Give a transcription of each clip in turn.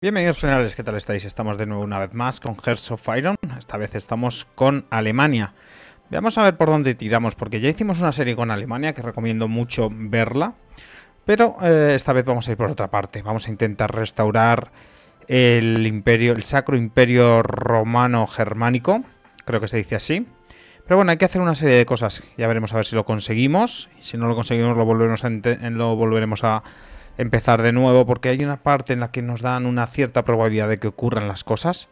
Bienvenidos generales, ¿qué tal estáis? Estamos de nuevo una vez más con Hearts of Iron, esta vez estamos con Alemania. Veamos a ver por dónde tiramos, porque ya hicimos una serie con Alemania que recomiendo mucho verla, pero eh, esta vez vamos a ir por otra parte, vamos a intentar restaurar el imperio, el Sacro Imperio Romano Germánico, creo que se dice así. Pero bueno, hay que hacer una serie de cosas, ya veremos a ver si lo conseguimos, y si no lo conseguimos lo volveremos a empezar de nuevo porque hay una parte en la que nos dan una cierta probabilidad de que ocurran las cosas.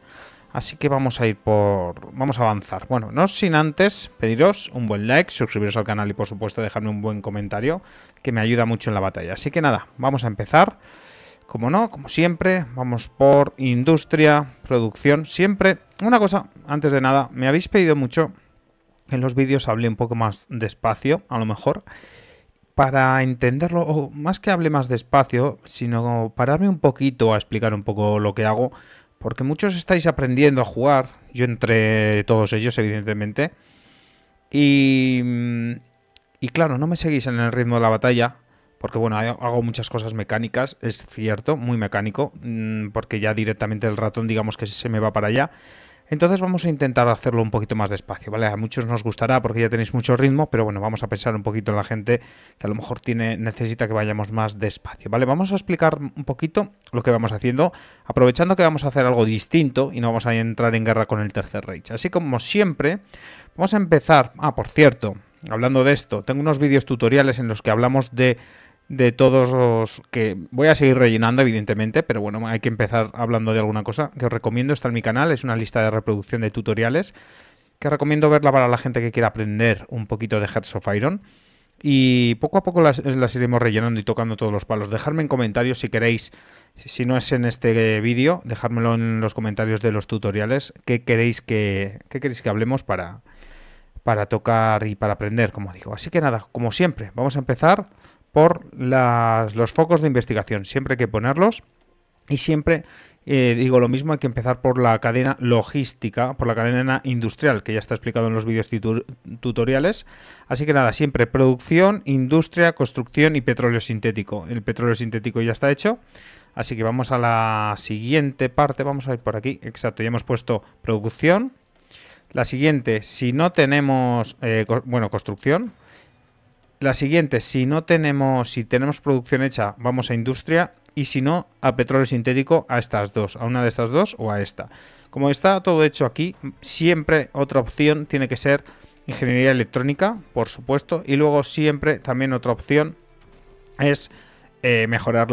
Así que vamos a ir por... vamos a avanzar. Bueno, no sin antes pediros un buen like, suscribiros al canal y por supuesto dejarme un buen comentario que me ayuda mucho en la batalla. Así que nada, vamos a empezar. Como no, como siempre, vamos por industria, producción, siempre. Una cosa, antes de nada, me habéis pedido mucho en los vídeos hablé un poco más despacio, a lo mejor para entenderlo, o más que hable más despacio, sino pararme un poquito a explicar un poco lo que hago, porque muchos estáis aprendiendo a jugar, yo entre todos ellos, evidentemente, y, mm, y claro, no me seguís en el ritmo de la batalla, porque bueno, hago muchas cosas mecánicas, es cierto, muy mecánico, mm, porque ya directamente el ratón digamos que se me va para allá, entonces vamos a intentar hacerlo un poquito más despacio, ¿vale? A muchos nos gustará porque ya tenéis mucho ritmo, pero bueno, vamos a pensar un poquito en la gente que a lo mejor tiene, necesita que vayamos más despacio, ¿vale? Vamos a explicar un poquito lo que vamos haciendo, aprovechando que vamos a hacer algo distinto y no vamos a entrar en guerra con el Tercer Reich. Así como siempre, vamos a empezar... Ah, por cierto, hablando de esto, tengo unos vídeos tutoriales en los que hablamos de de todos los que voy a seguir rellenando, evidentemente, pero bueno, hay que empezar hablando de alguna cosa que os recomiendo. Está en mi canal, es una lista de reproducción de tutoriales que recomiendo verla para la gente que quiera aprender un poquito de Hearts of Iron. Y poco a poco las, iremos rellenando y tocando todos los palos. Dejadme en comentarios si queréis, si no es en este vídeo, dejármelo en los comentarios de los tutoriales, qué queréis que, queréis que hablemos para, para tocar y para aprender, como digo. Así que nada, como siempre, vamos a empezar por los focos de investigación. Siempre hay que ponerlos y siempre eh, digo lo mismo, hay que empezar por la cadena logística, por la cadena industrial, que ya está explicado en los vídeos tutoriales. Así que nada, siempre producción, industria, construcción y petróleo sintético. El petróleo sintético ya está hecho. Así que vamos a la siguiente parte, vamos a ir por aquí, exacto, ya hemos puesto producción. La siguiente, si no tenemos, eh, bueno, construcción, la siguiente, si no tenemos, si tenemos producción hecha, vamos a industria y si no, a petróleo sintético, a estas dos, a una de estas dos o a esta. Como está todo hecho aquí, siempre otra opción tiene que ser ingeniería electrónica, por supuesto, y luego siempre también otra opción es eh, mejorar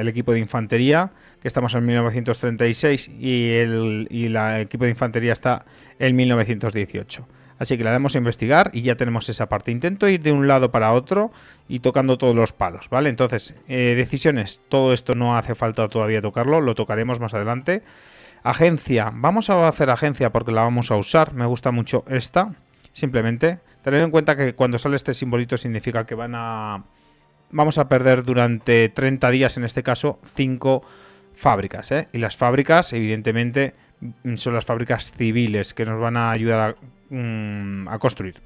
el equipo de infantería, que estamos en 1936 y el, y el equipo de infantería está en 1918. Así que la damos a investigar y ya tenemos esa parte. Intento ir de un lado para otro y tocando todos los palos, ¿vale? Entonces, eh, decisiones, todo esto no hace falta todavía tocarlo, lo tocaremos más adelante. Agencia, vamos a hacer agencia porque la vamos a usar, me gusta mucho esta, simplemente. Tened en cuenta que cuando sale este simbolito significa que van a... Vamos a perder durante 30 días, en este caso, 5 fábricas. ¿eh? Y las fábricas, evidentemente, son las fábricas civiles que nos van a ayudar a Mm, a construir.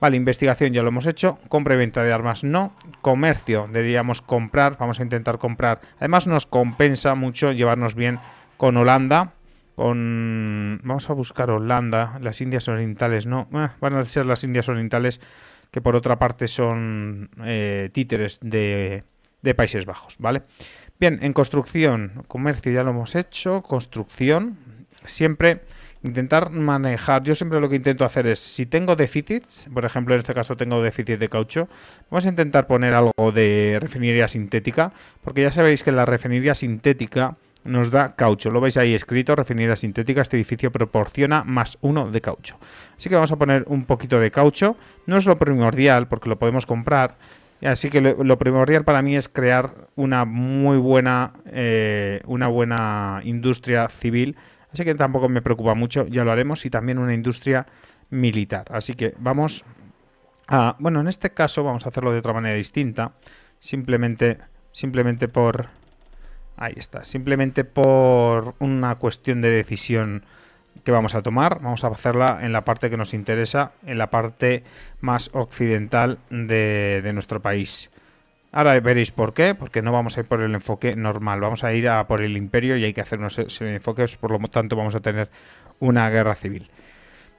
Vale, investigación ya lo hemos hecho. Compra y venta de armas no. Comercio deberíamos comprar. Vamos a intentar comprar. Además nos compensa mucho llevarnos bien con Holanda. Con... Vamos a buscar Holanda. Las Indias Orientales no. Eh, van a ser las Indias Orientales que por otra parte son eh, títeres de, de Países Bajos. Vale. Bien, en construcción. Comercio ya lo hemos hecho. Construcción. Siempre intentar manejar, yo siempre lo que intento hacer es, si tengo déficits, por ejemplo en este caso tengo déficit de caucho, vamos a intentar poner algo de refinería sintética, porque ya sabéis que la refinería sintética nos da caucho. Lo veis ahí escrito, refinería sintética, este edificio proporciona más uno de caucho. Así que vamos a poner un poquito de caucho, no es lo primordial porque lo podemos comprar, Así que lo, primordial para mí es crear una muy buena, eh, una buena industria civil Así que tampoco me preocupa mucho, ya lo haremos, y también una industria militar. Así que vamos a... Bueno, en este caso vamos a hacerlo de otra manera distinta. Simplemente, simplemente por... Ahí está, simplemente por una cuestión de decisión que vamos a tomar. Vamos a hacerla en la parte que nos interesa, en la parte más occidental de nuestro país. Ahora veréis por qué, porque no vamos a ir por el enfoque normal, vamos a ir a por el imperio y hay que hacer unos e-, enfoques, pues por lo tanto vamos a tener una guerra civil.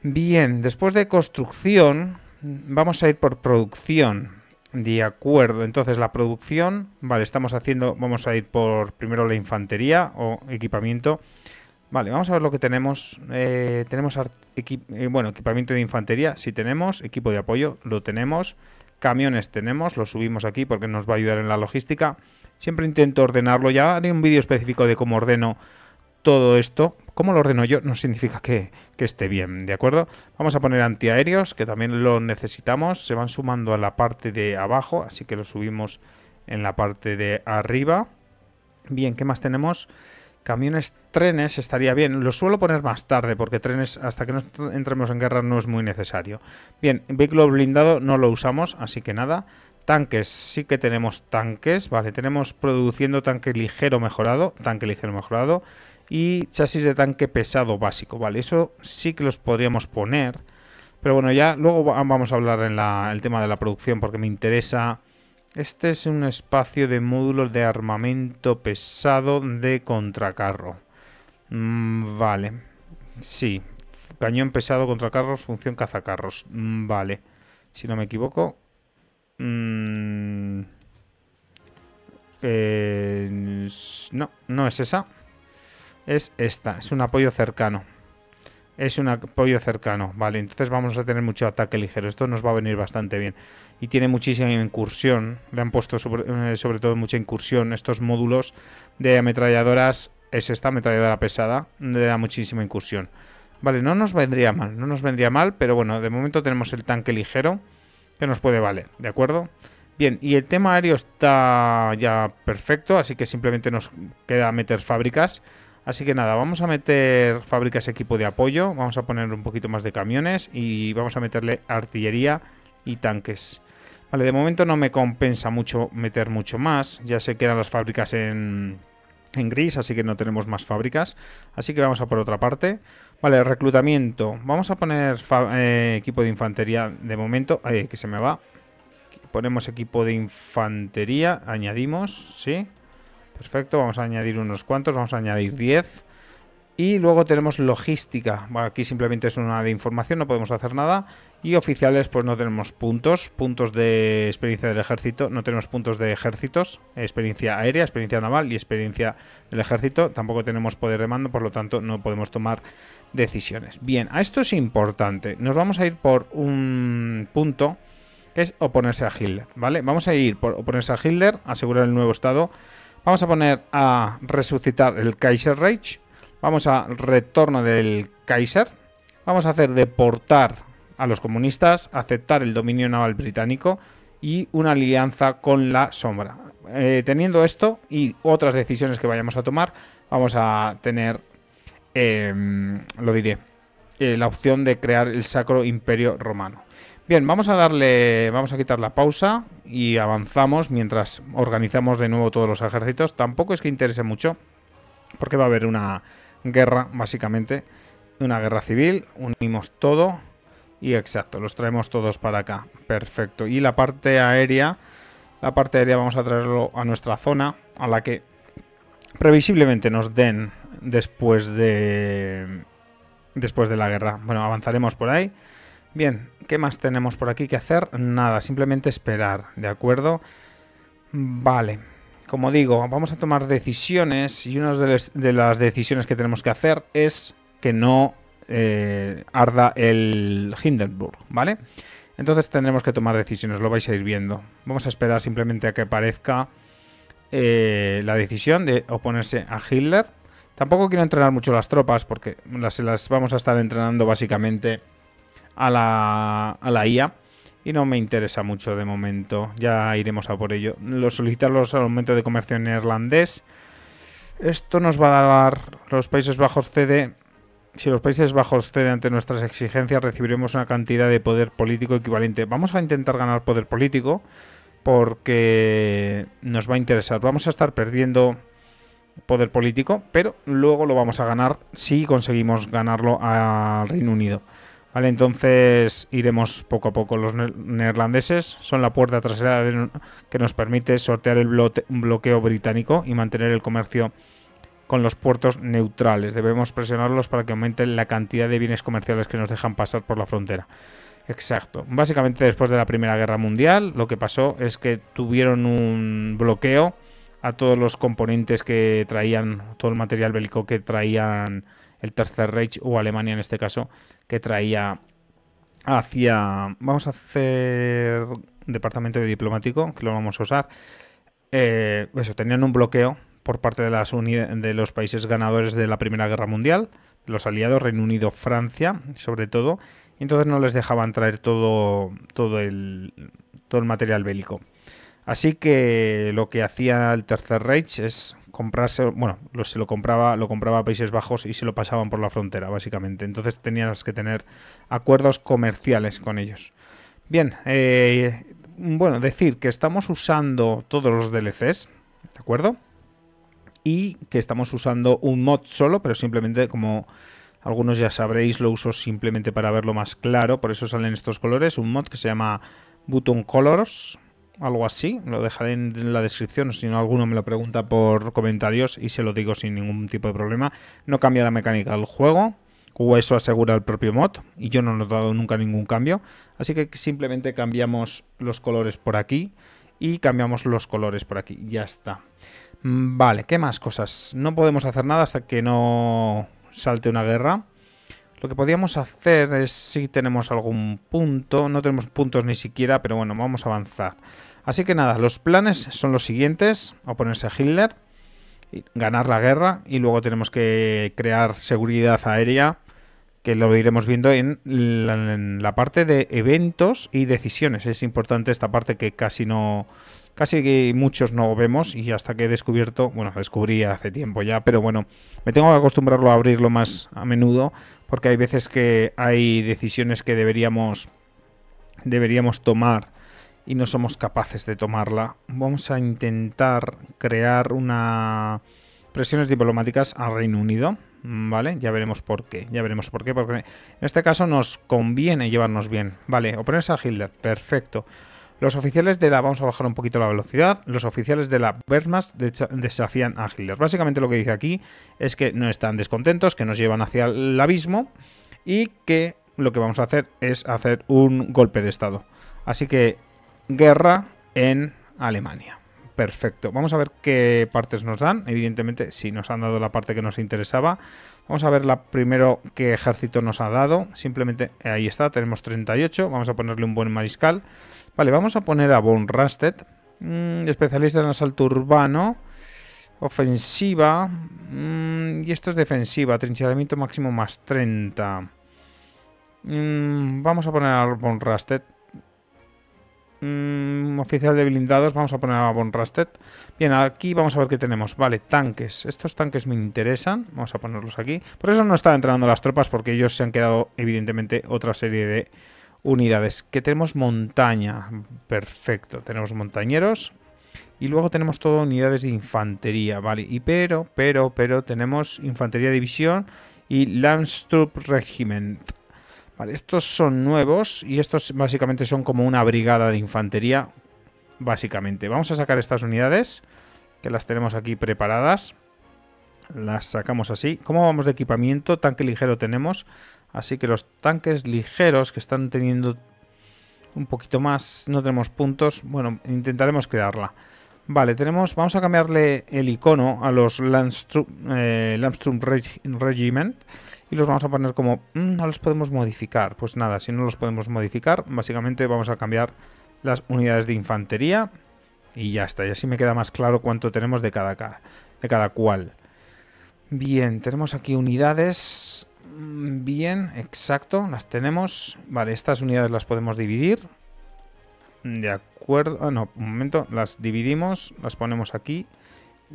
Bien, después de construcción, vamos a ir por producción. De acuerdo, entonces la producción, vale, estamos haciendo, vamos a ir por primero la infantería o equipamiento. Vale, vamos a ver lo que tenemos. Eh, tenemos eh, bueno, equipamiento de infantería, si sí tenemos, equipo de apoyo, lo tenemos, camiones tenemos, lo subimos aquí porque nos va a ayudar en la logística. Siempre intento ordenarlo, ya haré un vídeo específico de cómo ordeno todo esto. Cómo lo ordeno yo no significa que, que esté bien, ¿de acuerdo? Vamos a poner antiaéreos, que también lo necesitamos, se van sumando a la parte de abajo, así que lo subimos en la parte de arriba. Bien, ¿qué más tenemos? Camiones, trenes estaría bien. Lo suelo poner más tarde porque trenes hasta que no entremos en guerra no es muy necesario. Bien, vehículo blindado no lo usamos, así que nada. Tanques, sí que tenemos tanques, vale, tenemos produciendo tanque ligero mejorado, tanque ligero mejorado y chasis de tanque pesado básico, vale, eso sí que los podríamos poner, pero bueno, ya luego vamos a hablar en el tema de la producción porque me interesa este es un espacio de módulos de armamento pesado de contracarro. Mm, vale. Sí. Cañón pesado contracarros, función cazacarros. Mm, vale. Si no me equivoco. Mm, eh, no, no es esa. Es esta. Es un apoyo cercano. Es un apoyo cercano, vale. Entonces vamos a tener mucho ataque ligero. Esto nos va a venir bastante bien. Y tiene muchísima incursión. Le han puesto eh, sobre, todo mucha incursión estos módulos de ametralladoras. Es esta ametralladora pesada. Le da muchísima incursión. Vale, no nos vendría mal. No nos vendría mal, pero bueno, de momento tenemos el tanque ligero. Que nos puede valer, ¿de acuerdo? Bien, y el tema aéreo está ya perfecto. Así que simplemente nos queda meter fábricas. Así que nada, vamos a meter fábricas equipo de apoyo, vamos a poner un poquito más de camiones y vamos a meterle artillería y tanques. Vale, de momento no me compensa mucho meter mucho más, ya se quedan las fábricas en, gris, así que no tenemos más fábricas. Así que vamos a por otra parte. Vale, reclutamiento. Vamos a poner eh, equipo de infantería de momento, Ay, que se me va. Ponemos equipo de infantería, añadimos, sí. Perfecto, vamos a añadir unos cuantos, vamos a añadir 10. Y luego tenemos logística, aquí simplemente es una de información, no podemos hacer nada. Y oficiales, pues no tenemos puntos, puntos de experiencia del ejército, no tenemos puntos de ejércitos, experiencia aérea, experiencia naval y experiencia del ejército. Tampoco tenemos poder de mando, por lo tanto no podemos tomar decisiones. Bien, a esto es importante, nos vamos a ir por un punto que es oponerse a Hitler, ¿vale? Vamos a ir por oponerse a Hitler, asegurar el nuevo estado Vamos a poner a resucitar el Kaiser Vamos a retorno del Kaiser. Vamos a hacer deportar a los comunistas, aceptar el dominio naval británico y una alianza con la sombra. Eh, teniendo esto y otras decisiones que vayamos a tomar, vamos a tener, em, lo diré, eh, la opción de crear el Sacro Imperio Romano. Bien, vamos a darle, vamos a quitar la pausa y avanzamos mientras organizamos de nuevo todos los ejércitos. Tampoco es que interese mucho, porque va a haber una guerra, básicamente, una guerra civil, unimos todo y exacto, los traemos todos para acá, perfecto. Y la parte aérea, la parte aérea vamos a traerlo a nuestra zona, a la que previsiblemente nos den después de después de la guerra. Bueno, avanzaremos por ahí. Bien, ¿qué más tenemos por aquí que hacer? Nada, simplemente esperar, ¿de acuerdo? Vale, como digo, vamos a tomar decisiones y una de las decisiones que tenemos que hacer es que no eh, arda el Hindenburg, ¿vale? Entonces tendremos que tomar decisiones, lo vais a ir viendo. Vamos a esperar simplemente a que aparezca eh, la decisión de oponerse a Hitler. Tampoco quiero entrenar mucho las tropas porque las vamos a estar entrenando básicamente a la, a la IA y no me interesa mucho de momento. Ya iremos a por ello. Los solicitar los aumentos de comercio neerlandés. Esto nos va a dar los Países Bajos cede. Si los Países Bajos cede ante nuestras exigencias, recibiremos una cantidad de poder político equivalente. Vamos a intentar ganar poder político porque nos va a interesar. Vamos a estar perdiendo poder político, pero luego lo vamos a ganar si conseguimos ganarlo al Reino Unido entonces iremos poco a poco. Los neerlandeses son la puerta trasera que nos permite sortear el bloqueo británico y mantener el comercio con los puertos neutrales. Debemos presionarlos para que aumenten la cantidad de bienes comerciales que nos dejan pasar por la frontera. Exacto. Básicamente después de la Primera Guerra Mundial lo que pasó es que tuvieron un bloqueo a todos los componentes que traían, todo el material bélico que traían el Tercer Reich o Alemania en este caso, que traía hacia... Vamos a hacer departamento de diplomático, que lo vamos a usar. Eh, eso, tenían un bloqueo por parte de, las de los países ganadores de la Primera Guerra Mundial, los aliados, Reino Unido, Francia, sobre todo, y entonces no les dejaban traer todo, todo, el, todo el material bélico. Así que lo que hacía el Tercer Reich es comprarse, bueno, se lo compraba, lo compraba a Países Bajos y se lo pasaban por la frontera, básicamente. Entonces tenías que tener acuerdos comerciales con ellos. Bien, eh, bueno, decir que estamos usando todos los DLCs, ¿de acuerdo? Y que estamos usando un mod solo, pero simplemente como algunos ya sabréis, lo uso simplemente para verlo más claro, por eso salen estos colores, un mod que se llama Button Colors, algo así. Lo dejaré en la descripción, si no alguno me lo pregunta por comentarios y se lo digo sin ningún tipo de problema. No cambia la mecánica del juego, o eso asegura el propio mod, y yo no he notado nunca ningún cambio. Así que simplemente cambiamos los colores por aquí y cambiamos los colores por aquí, ya está. Mm, vale, ¿qué más cosas? No podemos hacer nada hasta que no salte una guerra. Lo que podíamos hacer es si tenemos algún punto, no tenemos puntos ni siquiera, pero bueno, vamos a avanzar. Así que nada, los planes son los siguientes, oponerse a Hitler, ganar la guerra y luego tenemos que crear seguridad aérea, que lo iremos viendo en la parte de eventos y decisiones. Es importante esta parte que casi no casi que muchos no vemos y hasta que he descubierto, bueno, descubrí hace tiempo ya, pero bueno, me tengo que acostumbrarlo a abrirlo más a menudo porque hay veces que hay decisiones que deberíamos deberíamos tomar y no somos capaces de tomarla. Vamos a intentar crear una presiones diplomáticas al Reino Unido, ¿vale? Ya veremos por qué, ya veremos por qué, porque en este caso nos conviene llevarnos bien, ¿vale? Oponerse a Hitler, perfecto. Los oficiales de la, vamos a bajar un poquito la velocidad, los oficiales de la Wehrmacht desafían a Hitler. Básicamente lo que dice aquí es que no están descontentos, que nos llevan hacia el abismo y que lo que vamos a hacer es hacer un golpe de estado. Así que guerra en Alemania. Perfecto. Vamos a ver qué partes nos dan. Evidentemente, si nos han dado la parte que nos interesaba. Vamos a ver la primero qué ejército nos ha dado. Simplemente eh, ahí está, tenemos 38. Vamos a ponerle un buen mariscal. Vale, vamos a poner a Bone Rusted. Mm, especialista en asalto urbano. Ofensiva. Mm, y esto es defensiva. Trincheramiento máximo más 30. Mm, vamos a poner a Bone Rusted. Mm, oficial de blindados, vamos a poner a Von Bien, aquí vamos a ver qué tenemos. Vale, tanques. Estos tanques me interesan. Vamos a ponerlos aquí. Por eso no estaba entrenando las tropas, porque ellos se han quedado, evidentemente, otra serie de unidades. Que tenemos montaña. Perfecto. Tenemos montañeros. Y luego tenemos todo unidades de infantería, ¿vale? Y pero, pero, pero tenemos infantería división y Landstrup Regiment. Vale, estos son nuevos y estos básicamente son como una brigada de infantería. Básicamente. Vamos a sacar estas unidades que las tenemos aquí preparadas. Las sacamos así. ¿Cómo vamos de equipamiento? Tanque ligero tenemos. Así que los tanques ligeros que están teniendo un poquito más, no tenemos puntos. Bueno, intentaremos crearla. Vale, tenemos, vamos a cambiarle el icono a los Landsturm eh, Regiment y los vamos a poner como mm, no los podemos modificar. Pues nada, si no los podemos modificar, básicamente vamos a cambiar las unidades de infantería y ya está. Y así me queda más claro cuánto tenemos de cada, cada cual. Bien, tenemos aquí unidades. Mm, bien, exacto, las tenemos. Vale, estas unidades las podemos dividir. De acuerdo. Ah, no, un momento. Las dividimos, las ponemos aquí.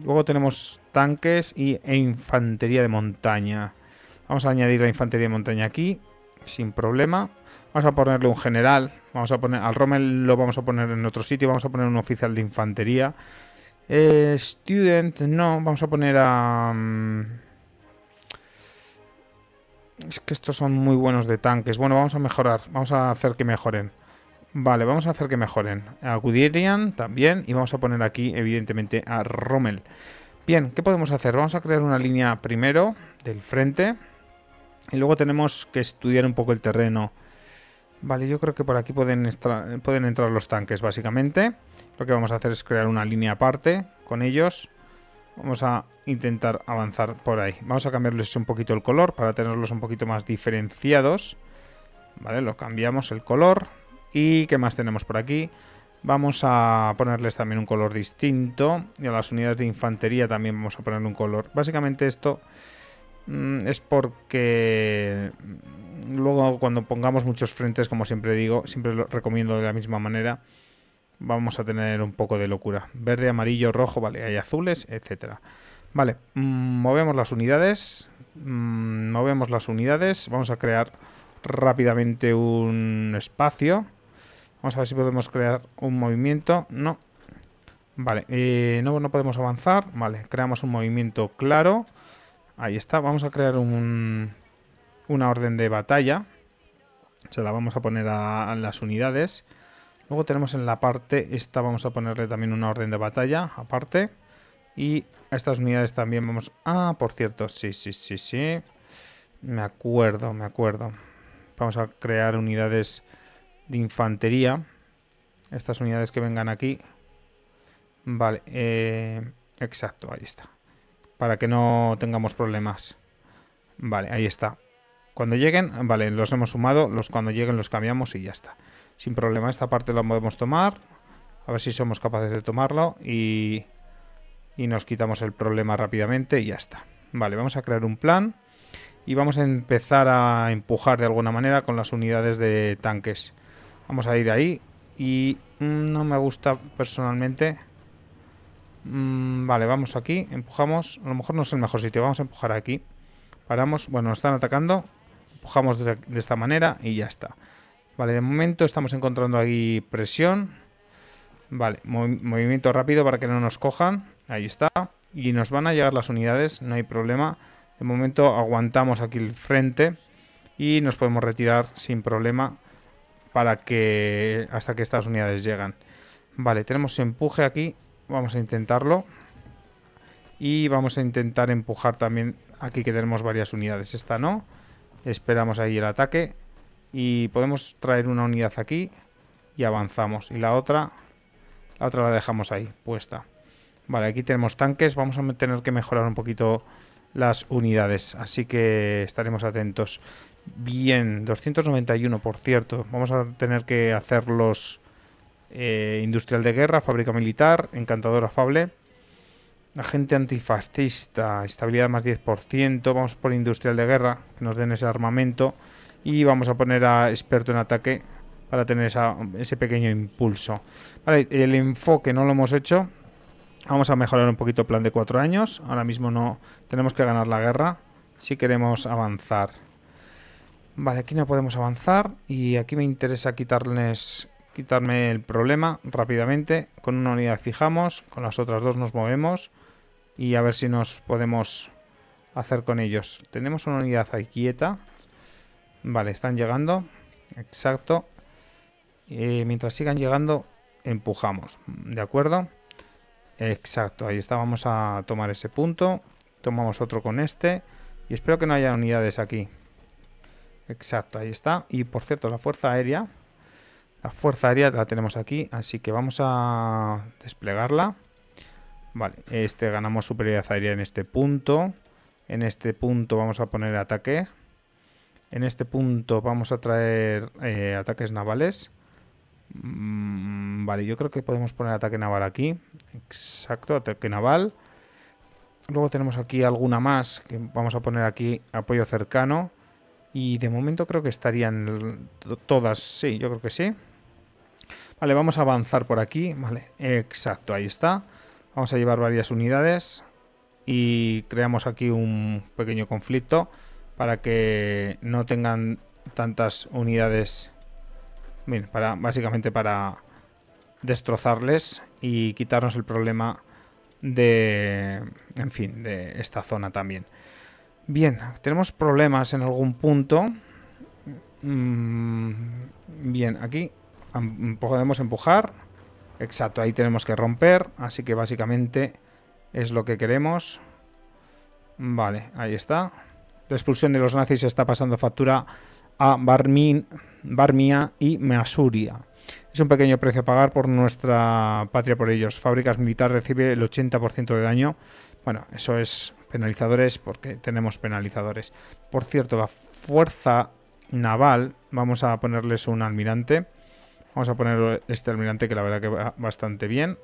Luego tenemos tanques y, e infantería de montaña. Vamos a añadir la infantería de montaña aquí, sin problema. Vamos a ponerle un general. Vamos a poner al Rommel lo vamos a poner en otro sitio. Vamos a poner un oficial de infantería. Eh, student, no. Vamos a poner a... Mm, es que estos son muy buenos de tanques. Bueno, vamos a mejorar. Vamos a hacer que mejoren. Vale, vamos a hacer que mejoren. A Guderian también. Y vamos a poner aquí, evidentemente, a Rommel. Bien, ¿qué podemos hacer? Vamos a crear una línea primero del frente. Y luego tenemos que estudiar un poco el terreno. Vale, yo creo que por aquí pueden, pueden entrar los tanques, básicamente. Lo que vamos a hacer es crear una línea aparte con ellos. Vamos a intentar avanzar por ahí. Vamos a cambiarles un poquito el color para tenerlos un poquito más diferenciados. Vale, lo cambiamos el color. ¿Y qué más tenemos por aquí? Vamos a ponerles también un color distinto. Y a las unidades de infantería también vamos a poner un color. Básicamente esto Mm, es porque luego cuando pongamos muchos frentes, como siempre digo, siempre lo recomiendo de la misma manera, vamos a tener un poco de locura. Verde, amarillo, rojo, vale, hay azules, etcétera. Vale, mm, movemos las unidades, mm, movemos las unidades, vamos a crear rápidamente un espacio. Vamos a ver si podemos crear un movimiento. No. Vale, eh, no, no podemos avanzar. Vale, creamos un movimiento claro. Ahí está, vamos a crear una orden de batalla. Se la vamos a poner a, las unidades. Luego tenemos en la parte, esta vamos a ponerle también una orden de batalla, aparte. Y a estas unidades también vamos... Ah, por cierto, sí, sí, sí, sí. Me acuerdo, me acuerdo. Vamos a crear unidades de infantería. Estas unidades que vengan aquí. Vale, eh, exacto, ahí está para que no tengamos problemas. Vale, ahí está. Cuando lleguen, vale, los hemos sumado, los cuando lleguen los cambiamos y ya está. Sin problema, esta parte la podemos tomar. A ver si somos capaces de tomarlo y, y nos quitamos el problema rápidamente y ya está. Vale, vamos a crear un plan y vamos a empezar a empujar de alguna manera con las unidades de tanques. Vamos a ir ahí y mm, no me gusta personalmente Mm, vale, vamos aquí, empujamos. A lo mejor no es el mejor sitio, vamos a empujar aquí. Paramos, bueno, nos están atacando. Empujamos de, esta manera y ya está. Vale, de momento estamos encontrando aquí presión. Vale, movimiento rápido para que no nos cojan. Ahí está. Y nos van a llegar las unidades, no hay problema. De momento aguantamos aquí el frente y nos podemos retirar sin problema para que hasta que estas unidades llegan. Vale, tenemos empuje aquí Vamos a intentarlo. Y vamos a intentar empujar también aquí que tenemos varias unidades. Esta no. Esperamos ahí el ataque. Y podemos traer una unidad aquí y avanzamos. Y la otra, la otra la dejamos ahí, puesta. Vale, aquí tenemos tanques. Vamos a tener que mejorar un poquito las unidades. Así que estaremos atentos. Bien, 291, por cierto. Vamos a tener que hacerlos los eh, industrial de guerra, fábrica militar, encantador afable. Agente antifascista, estabilidad más 10%. Vamos por industrial de guerra, que nos den ese armamento. Y vamos a poner a experto en ataque para tener ese pequeño impulso. Vale, el enfoque no lo hemos hecho. Vamos a mejorar un poquito el plan de cuatro años. Ahora mismo no tenemos que ganar la guerra si queremos avanzar. Vale, aquí no podemos avanzar y aquí me interesa quitarles quitarme el problema rápidamente. Con una unidad fijamos, con las otras dos nos movemos y a ver si nos podemos hacer con ellos. Tenemos una unidad ahí quieta. Vale, están llegando. Exacto. Eh, mientras sigan llegando, empujamos. ¿De acuerdo? Exacto, ahí está. Vamos a tomar ese punto. Tomamos otro con este. Y espero que no haya unidades aquí. Exacto, ahí está. Y por cierto, la fuerza aérea la fuerza aérea la tenemos aquí, así que vamos a desplegarla. Vale, este ganamos superioridad aérea en este punto. En este punto vamos a poner ataque. En este punto vamos a traer eh, ataques navales. Mm, vale, yo creo que podemos poner ataque naval aquí. Exacto, ataque naval. Luego tenemos aquí alguna más que vamos a poner aquí apoyo cercano. Y de momento creo que estarían todas, sí, yo creo que sí. Vale, vamos a avanzar por aquí. Vale, exacto, ahí está. Vamos a llevar varias unidades y creamos aquí un pequeño conflicto para que no tengan tantas unidades. Bien, para, básicamente para destrozarles y quitarnos el problema de, en fin, de esta zona también. Bien, tenemos problemas en algún punto. Mm, bien, aquí Em, podemos empujar. Exacto, ahí tenemos que romper. Así que básicamente es lo que queremos. Vale, ahí está. La expulsión de los nazis está pasando factura a Barmin, Barmia y Measuria. Es un pequeño precio a pagar por nuestra patria por ellos. Fábricas militares recibe el 80% de daño. Bueno, eso es penalizadores porque tenemos penalizadores. Por cierto, la fuerza naval, vamos a ponerles un almirante. Vamos a poner este almirante que la verdad que va bastante bien.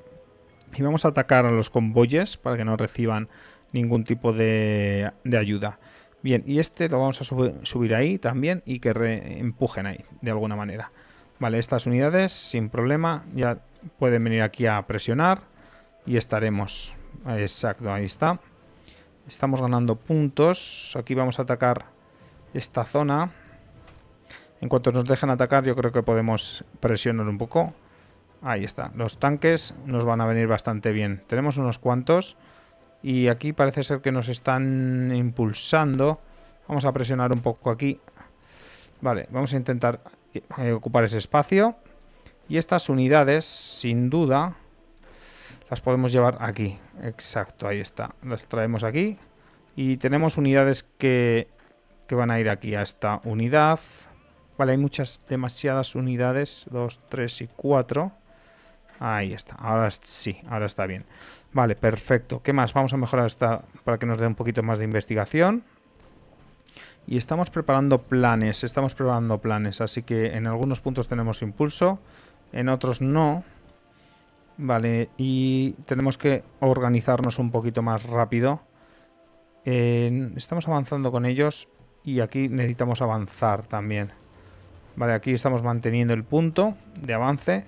Y vamos a atacar a los convoyes para que no reciban ningún tipo de, de ayuda. Bien, y este lo vamos a subir ahí también y que empujen ahí de alguna manera. Vale, estas unidades sin problema ya pueden venir aquí a presionar y estaremos. Exacto, ahí está. Estamos ganando puntos. Aquí vamos a atacar esta zona. En cuanto nos dejen atacar, yo creo que podemos presionar un poco. Ahí está. Los tanques nos van a venir bastante bien. Tenemos unos cuantos. Y aquí parece ser que nos están impulsando. Vamos a presionar un poco aquí. Vale, vamos a intentar eh, ocupar ese espacio. Y estas unidades, sin duda, las podemos llevar aquí. Exacto, ahí está. Las traemos aquí. Y tenemos unidades que, que van a ir aquí a esta unidad. Vale, hay muchas, demasiadas unidades. 2, 3 y 4. Ahí está. Ahora sí, ahora está bien. Vale, perfecto. ¿Qué más? Vamos a mejorar esta para que nos dé un poquito más de investigación. Y estamos preparando planes, estamos preparando planes. Así que en algunos puntos tenemos impulso, en otros no. Vale, y tenemos que organizarnos un poquito más rápido. estamos avanzando con ellos y aquí necesitamos avanzar también. Vale, aquí estamos manteniendo el punto de avance.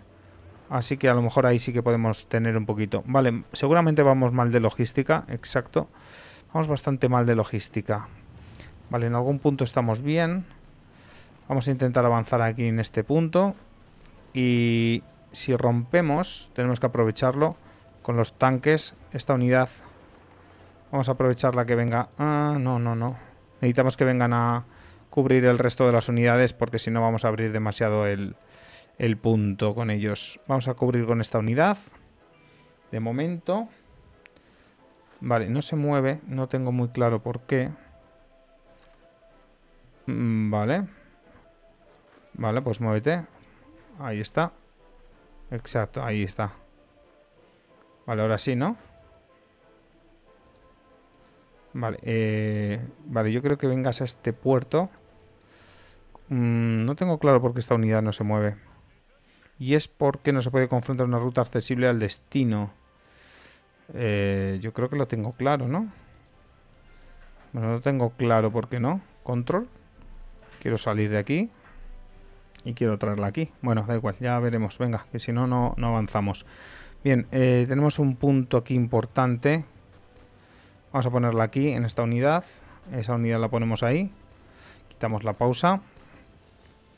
Así que a lo mejor ahí sí que podemos tener un poquito. Vale, seguramente vamos mal de logística, exacto. Vamos bastante mal de logística. Vale, en algún punto estamos bien. Vamos a intentar avanzar aquí en este punto. Y si rompemos, tenemos que aprovecharlo con los tanques. Esta unidad, vamos a aprovechar la que venga... Ah, no, no, no. Necesitamos que vengan a, cubrir el resto de las unidades porque si no vamos a abrir demasiado el, punto con ellos. Vamos a cubrir con esta unidad. De momento. Vale, no se mueve. No tengo muy claro por qué. Mm, vale. Vale, pues muévete. Ahí está. Exacto, ahí está. Vale, ahora sí, ¿no? Vale, eh, vale, yo creo que vengas a este puerto. Mm, no tengo claro por qué esta unidad no se mueve. Y es porque no se puede confrontar una ruta accesible al destino. Eh, yo creo que lo tengo claro, ¿no? Bueno, no tengo claro por qué no. Control. Quiero salir de aquí. Y quiero traerla aquí. Bueno, da igual, ya veremos. Venga, que si no, no, no avanzamos. Bien, eh, tenemos un punto aquí importante Vamos a ponerla aquí, en esta unidad. Esa unidad la ponemos ahí. Quitamos la pausa.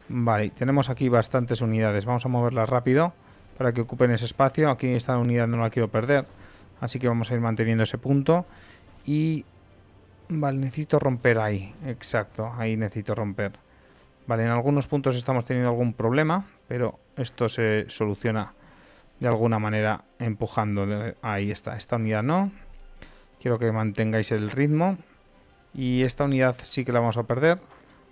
Vale, tenemos aquí bastantes unidades. Vamos a moverlas rápido para que ocupen ese espacio. Aquí esta unidad no la quiero perder. Así que vamos a ir manteniendo ese punto. Y... Vale, necesito romper ahí. Exacto, ahí necesito romper. Vale, en algunos puntos estamos teniendo algún problema, pero esto se soluciona de alguna manera empujando. Ahí está, esta unidad no. Quiero que mantengáis el ritmo. Y esta unidad sí que la vamos a perder.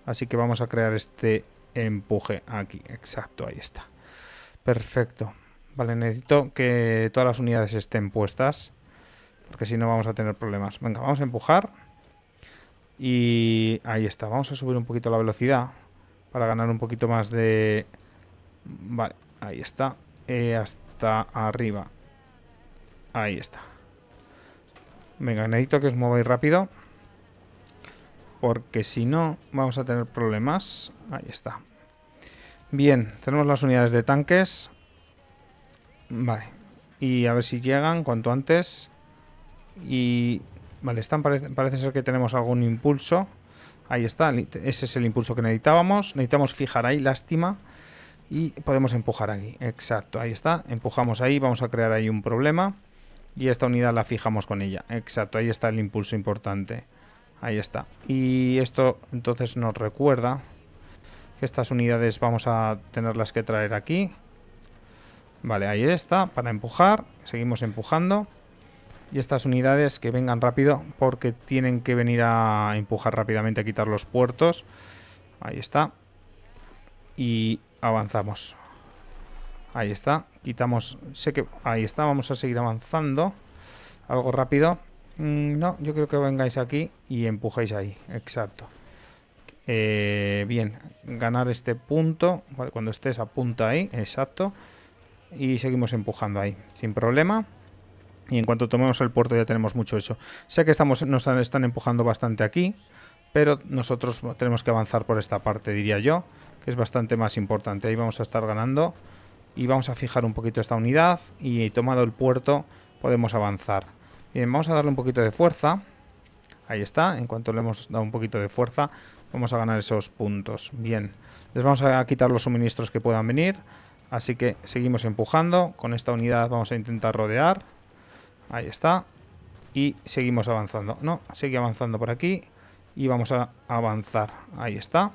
Así que vamos a crear este empuje aquí. Exacto, ahí está. Perfecto. Vale, necesito que todas las unidades estén puestas. Porque si no vamos a tener problemas. Venga, vamos a empujar. Y ahí está. Vamos a subir un poquito la velocidad. Para ganar un poquito más de... Vale, ahí está. Eh, hasta arriba. Ahí está. Venga, necesito que os mováis rápido. Porque si no, vamos a tener problemas. Ahí está. Bien, tenemos las unidades de tanques. Vale. Y a ver si llegan cuanto antes. Y... Vale, están, parece, ser que tenemos algún impulso. Ahí está, ese es el impulso que necesitábamos. Necesitamos fijar ahí, lástima. Y podemos empujar aquí. Exacto, ahí está. Empujamos ahí, vamos a crear ahí un problema y esta unidad la fijamos con ella. Exacto, ahí está el impulso importante. Ahí está. Y esto entonces nos recuerda que estas unidades vamos a tenerlas que traer aquí. Vale, ahí está, para empujar. Seguimos empujando. Y estas unidades que vengan rápido porque tienen que venir a empujar rápidamente a quitar los puertos. Ahí está. Y avanzamos. Ahí está. Quitamos, sé que ahí está, vamos a seguir avanzando. Algo rápido. Mm, no, yo creo que vengáis aquí y empujáis ahí, exacto. Eh, bien, ganar este punto, cuando estés a punta ahí, exacto. Y seguimos empujando ahí, sin problema. Y en cuanto tomemos el puerto ya tenemos mucho hecho. Sé que estamos, nos están empujando bastante aquí, pero nosotros tenemos que avanzar por esta parte, diría yo, que es bastante más importante. Ahí vamos a estar ganando y vamos a fijar un poquito esta unidad y tomado el puerto podemos avanzar. Bien, vamos a darle un poquito de fuerza. Ahí está, en cuanto le hemos dado un poquito de fuerza vamos a ganar esos puntos. Bien, les vamos a quitar los suministros que puedan venir. Así que seguimos empujando. Con esta unidad vamos a intentar rodear. Ahí está. Y seguimos avanzando. No, sigue avanzando por aquí. Y vamos a avanzar. Ahí está.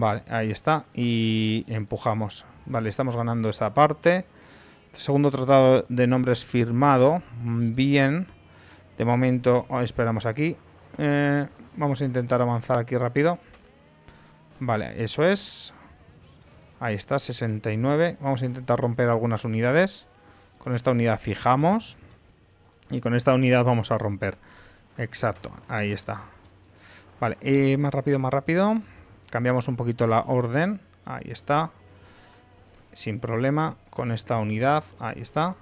Vale, ahí está. Y empujamos. Vale, estamos ganando esta parte. Segundo tratado de nombres firmado. Mm, bien. De momento oh, esperamos aquí. Eh, vamos a intentar avanzar aquí rápido. Vale, eso es. Ahí está, 69. Vamos a intentar romper algunas unidades. Con esta unidad fijamos. Y con esta unidad vamos a romper. Exacto, ahí está. Vale, eh, más rápido, más rápido. Cambiamos un poquito la orden. Ahí está. Sin problema. Con esta unidad. Ahí está.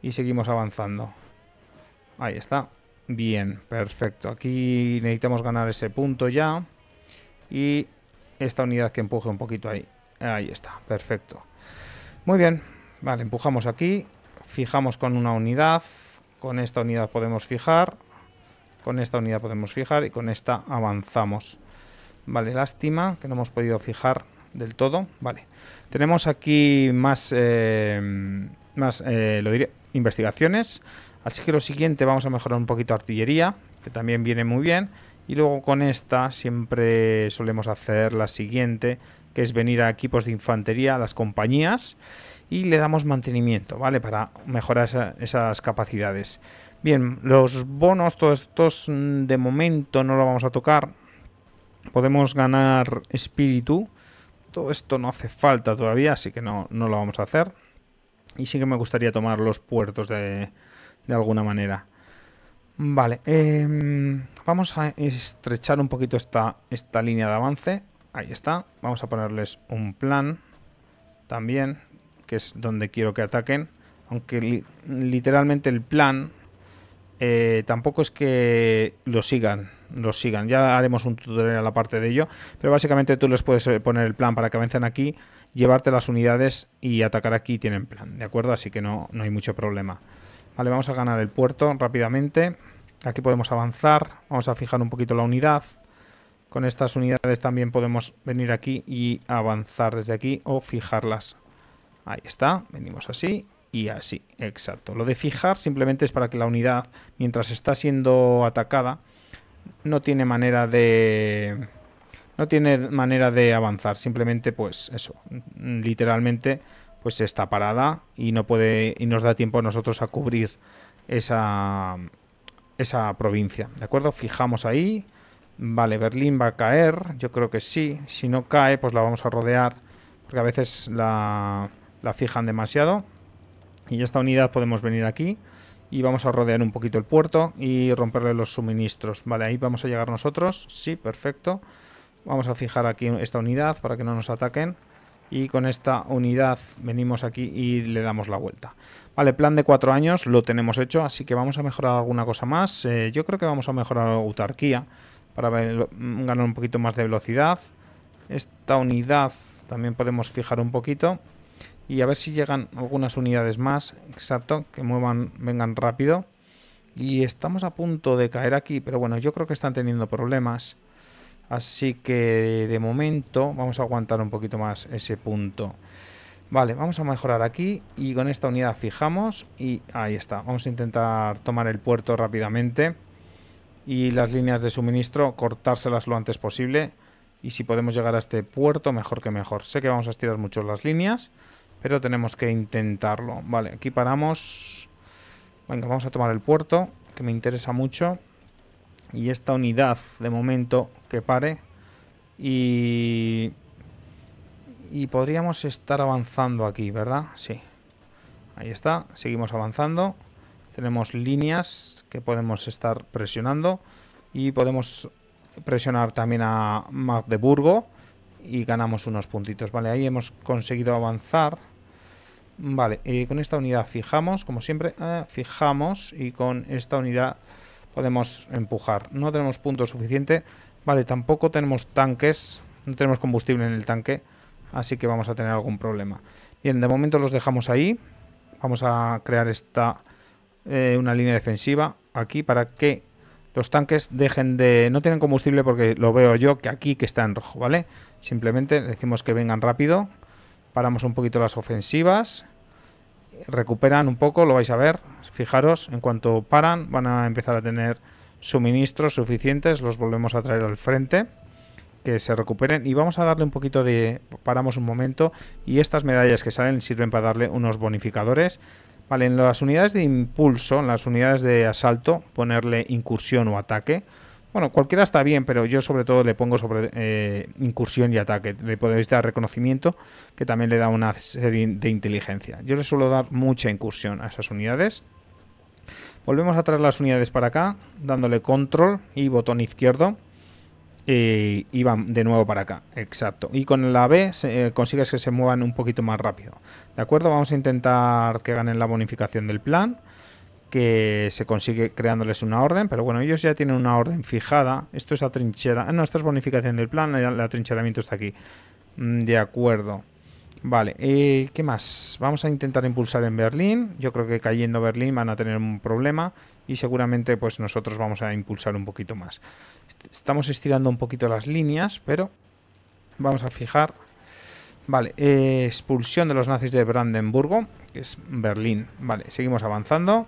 Y seguimos avanzando. Ahí está. Bien, perfecto. Aquí necesitamos ganar ese punto ya. Y esta unidad que empuje un poquito ahí. Ahí está, perfecto. Muy bien. Vale, empujamos aquí. Fijamos con una unidad. Con esta unidad podemos fijar. Con esta unidad podemos fijar y con esta avanzamos. Vale, lástima que no hemos podido fijar del todo. Vale, tenemos aquí más, eh, más eh, lo diré, investigaciones. Así que lo siguiente vamos a mejorar un poquito artillería, que también viene muy bien. Y luego con esta siempre solemos hacer la siguiente, que es venir a equipos de infantería, a las compañías, y le damos mantenimiento, ¿vale? Para mejorar esas capacidades. Bien, los bonos, todos estos mm, de momento no lo vamos a tocar, Podemos ganar espíritu. Todo esto no hace falta todavía, así que no, lo vamos a hacer. Y sí que me gustaría tomar los puertos de, alguna manera. Vale, em, vamos a estrechar un poquito esta, esta línea de avance. Ahí está. Vamos a ponerles un plan también, que es donde quiero que ataquen. Aunque literalmente el plan eh, tampoco es que lo sigan los sigan. Ya haremos un tutorial a la parte de ello, pero básicamente tú les puedes eh, poner el plan para que avancen aquí, llevarte las unidades y atacar aquí tienen plan, ¿de acuerdo? Así que no, no hay mucho problema. Vale, vamos a ganar el puerto rápidamente. Aquí podemos avanzar, vamos a fijar un poquito la unidad. Con estas unidades también podemos venir aquí y avanzar desde aquí o fijarlas. Ahí está, venimos así y así, exacto. Lo de fijar simplemente es para que la unidad, mientras está siendo atacada, no tiene manera de... No tiene manera de avanzar, simplemente pues eso, literalmente pues está parada y no puede y nos da tiempo a nosotros a cubrir esa, esa provincia, ¿de acuerdo? Fijamos ahí, vale, Berlín va a caer, yo creo que sí, si no cae pues la vamos a rodear porque a veces la, la fijan demasiado y esta unidad podemos venir aquí y vamos a rodear un poquito el puerto y romperle los suministros. Vale, ahí vamos a llegar nosotros. Sí, perfecto. Vamos a fijar aquí esta unidad para que no nos ataquen. Y con esta unidad venimos aquí y le damos la vuelta. Vale, plan de cuatro años lo tenemos hecho, así que vamos a mejorar alguna cosa más. Eh, yo creo que vamos a mejorar la autarquía para mm, ganar un poquito más de velocidad. Esta unidad también podemos fijar un poquito y a ver si llegan algunas unidades más, exacto, que muevan, vengan rápido. Y estamos a punto de caer aquí, pero bueno, yo creo que están teniendo problemas. Así que de momento vamos a aguantar un poquito más ese punto. Vale, vamos a mejorar aquí y con esta unidad fijamos y ahí está. Vamos a intentar tomar el puerto rápidamente y las líneas de suministro cortárselas lo antes posible. Y si podemos llegar a este puerto, mejor que mejor. Sé que vamos a estirar mucho las líneas. Pero tenemos que intentarlo. Vale, aquí paramos. Venga, vamos a tomar el puerto, que me interesa mucho. Y esta unidad, de momento, que pare. Y... Y podríamos estar avanzando aquí, ¿verdad? Sí. Ahí está, seguimos avanzando. Tenemos líneas que podemos estar presionando. Y podemos presionar también a Magdeburgo. Y ganamos unos puntitos, ¿vale? Ahí hemos conseguido avanzar Vale, y con esta unidad fijamos, como siempre, eh, fijamos y con esta unidad podemos empujar. No tenemos punto suficiente. Vale, tampoco tenemos tanques, no tenemos combustible en el tanque, así que vamos a tener algún problema. Bien, de momento los dejamos ahí. Vamos a crear esta eh, una línea defensiva aquí para que los tanques dejen de... No tienen combustible porque lo veo yo que aquí que está en rojo, ¿vale? Simplemente decimos que vengan rápido Paramos un poquito las ofensivas. Recuperan un poco, lo vais a ver. Fijaros, en cuanto paran van a empezar a tener suministros suficientes. Los volvemos a traer al frente. Que se recuperen. Y vamos a darle un poquito de... Paramos un momento. Y estas medallas que salen sirven para darle unos bonificadores. Vale, en las unidades de impulso, en las unidades de asalto, ponerle incursión o ataque. Bueno, cualquiera está bien, pero yo sobre todo le pongo sobre eh, incursión y ataque. Le podéis dar reconocimiento, que también le da una serie de inteligencia. Yo le suelo dar mucha incursión a esas unidades. Volvemos a traer las unidades para acá, dándole control y botón izquierdo. Y, van de nuevo para acá, exacto. Y con la B eh, consigues que se muevan un poquito más rápido. ¿De acuerdo? Vamos a intentar que ganen la bonificación del plan que se consigue creándoles una orden, pero bueno, ellos ya tienen una orden fijada. Esto es atrinchera. Ah, no, esto es bonificación del plan, el atrincheramiento está aquí. Mm, de acuerdo. Vale, eh, ¿qué más? Vamos a intentar impulsar en Berlín. Yo creo que cayendo Berlín van a tener un problema y seguramente pues nosotros vamos a impulsar un poquito más. Estamos estirando un poquito las líneas, pero vamos a fijar. Vale, eh, expulsión de los nazis de Brandenburgo, que es Berlín. Vale, seguimos avanzando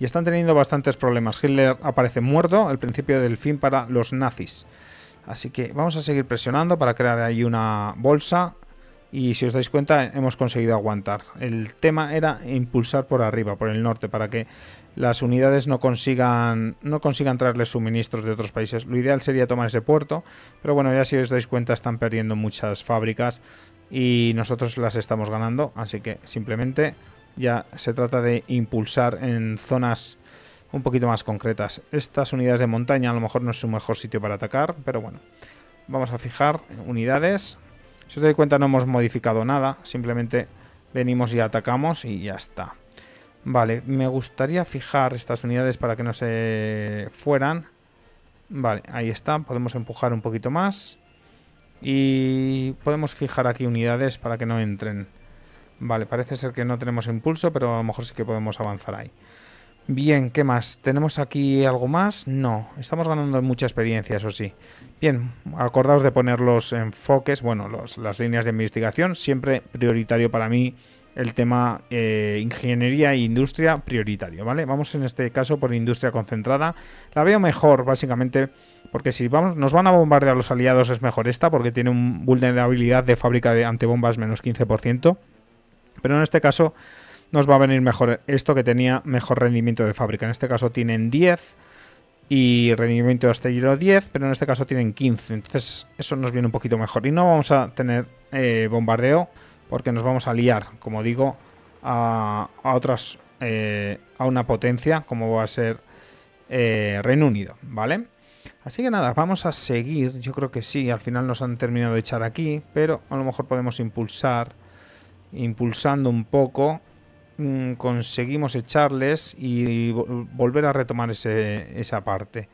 y están teniendo bastantes problemas. Hitler aparece muerto, al principio del fin para los nazis. Así que vamos a seguir presionando para crear ahí una bolsa y si os dais cuenta hemos conseguido aguantar. El tema era impulsar por arriba, por el norte, para que las unidades no consigan, no consigan traerles suministros de otros países. Lo ideal sería tomar ese puerto, pero bueno, ya si os dais cuenta están perdiendo muchas fábricas y nosotros las estamos ganando, así que simplemente ya se trata de impulsar en zonas un poquito más concretas. Estas unidades de montaña a lo mejor no es su mejor sitio para atacar, pero bueno. Vamos a fijar unidades. Si os dais cuenta no hemos modificado nada, simplemente venimos y atacamos y ya está. Vale, me gustaría fijar estas unidades para que no se fueran. Vale, ahí está, podemos empujar un poquito más. Y podemos fijar aquí unidades para que no entren. Vale, parece ser que no tenemos impulso, pero a lo mejor sí que podemos avanzar ahí. Bien, ¿qué más? ¿Tenemos aquí algo más? No, estamos ganando mucha experiencia, eso sí. Bien, acordaos de poner los enfoques, bueno, los, las líneas de investigación, siempre prioritario para mí el tema eh, ingeniería e industria prioritario, ¿vale? Vamos en este caso por industria concentrada. La veo mejor, básicamente, porque si vamos, nos van a bombardear los aliados es mejor esta, porque tiene una vulnerabilidad de fábrica de antibombas menos 15%. Pero en este caso nos va a venir mejor esto que tenía mejor rendimiento de fábrica. En este caso tienen 10 y rendimiento de astillero 10, pero en este caso tienen 15. Entonces eso nos viene un poquito mejor. Y no vamos a tener eh, bombardeo porque nos vamos a liar, como digo, a, otras... Eh, a una potencia como va a ser eh, Reino Unido, ¿vale? Así que nada, vamos a seguir, yo creo que sí, al final nos han terminado de echar aquí, pero a lo mejor podemos impulsar impulsando un poco, mm, conseguimos echarles y volver a retomar esa parte.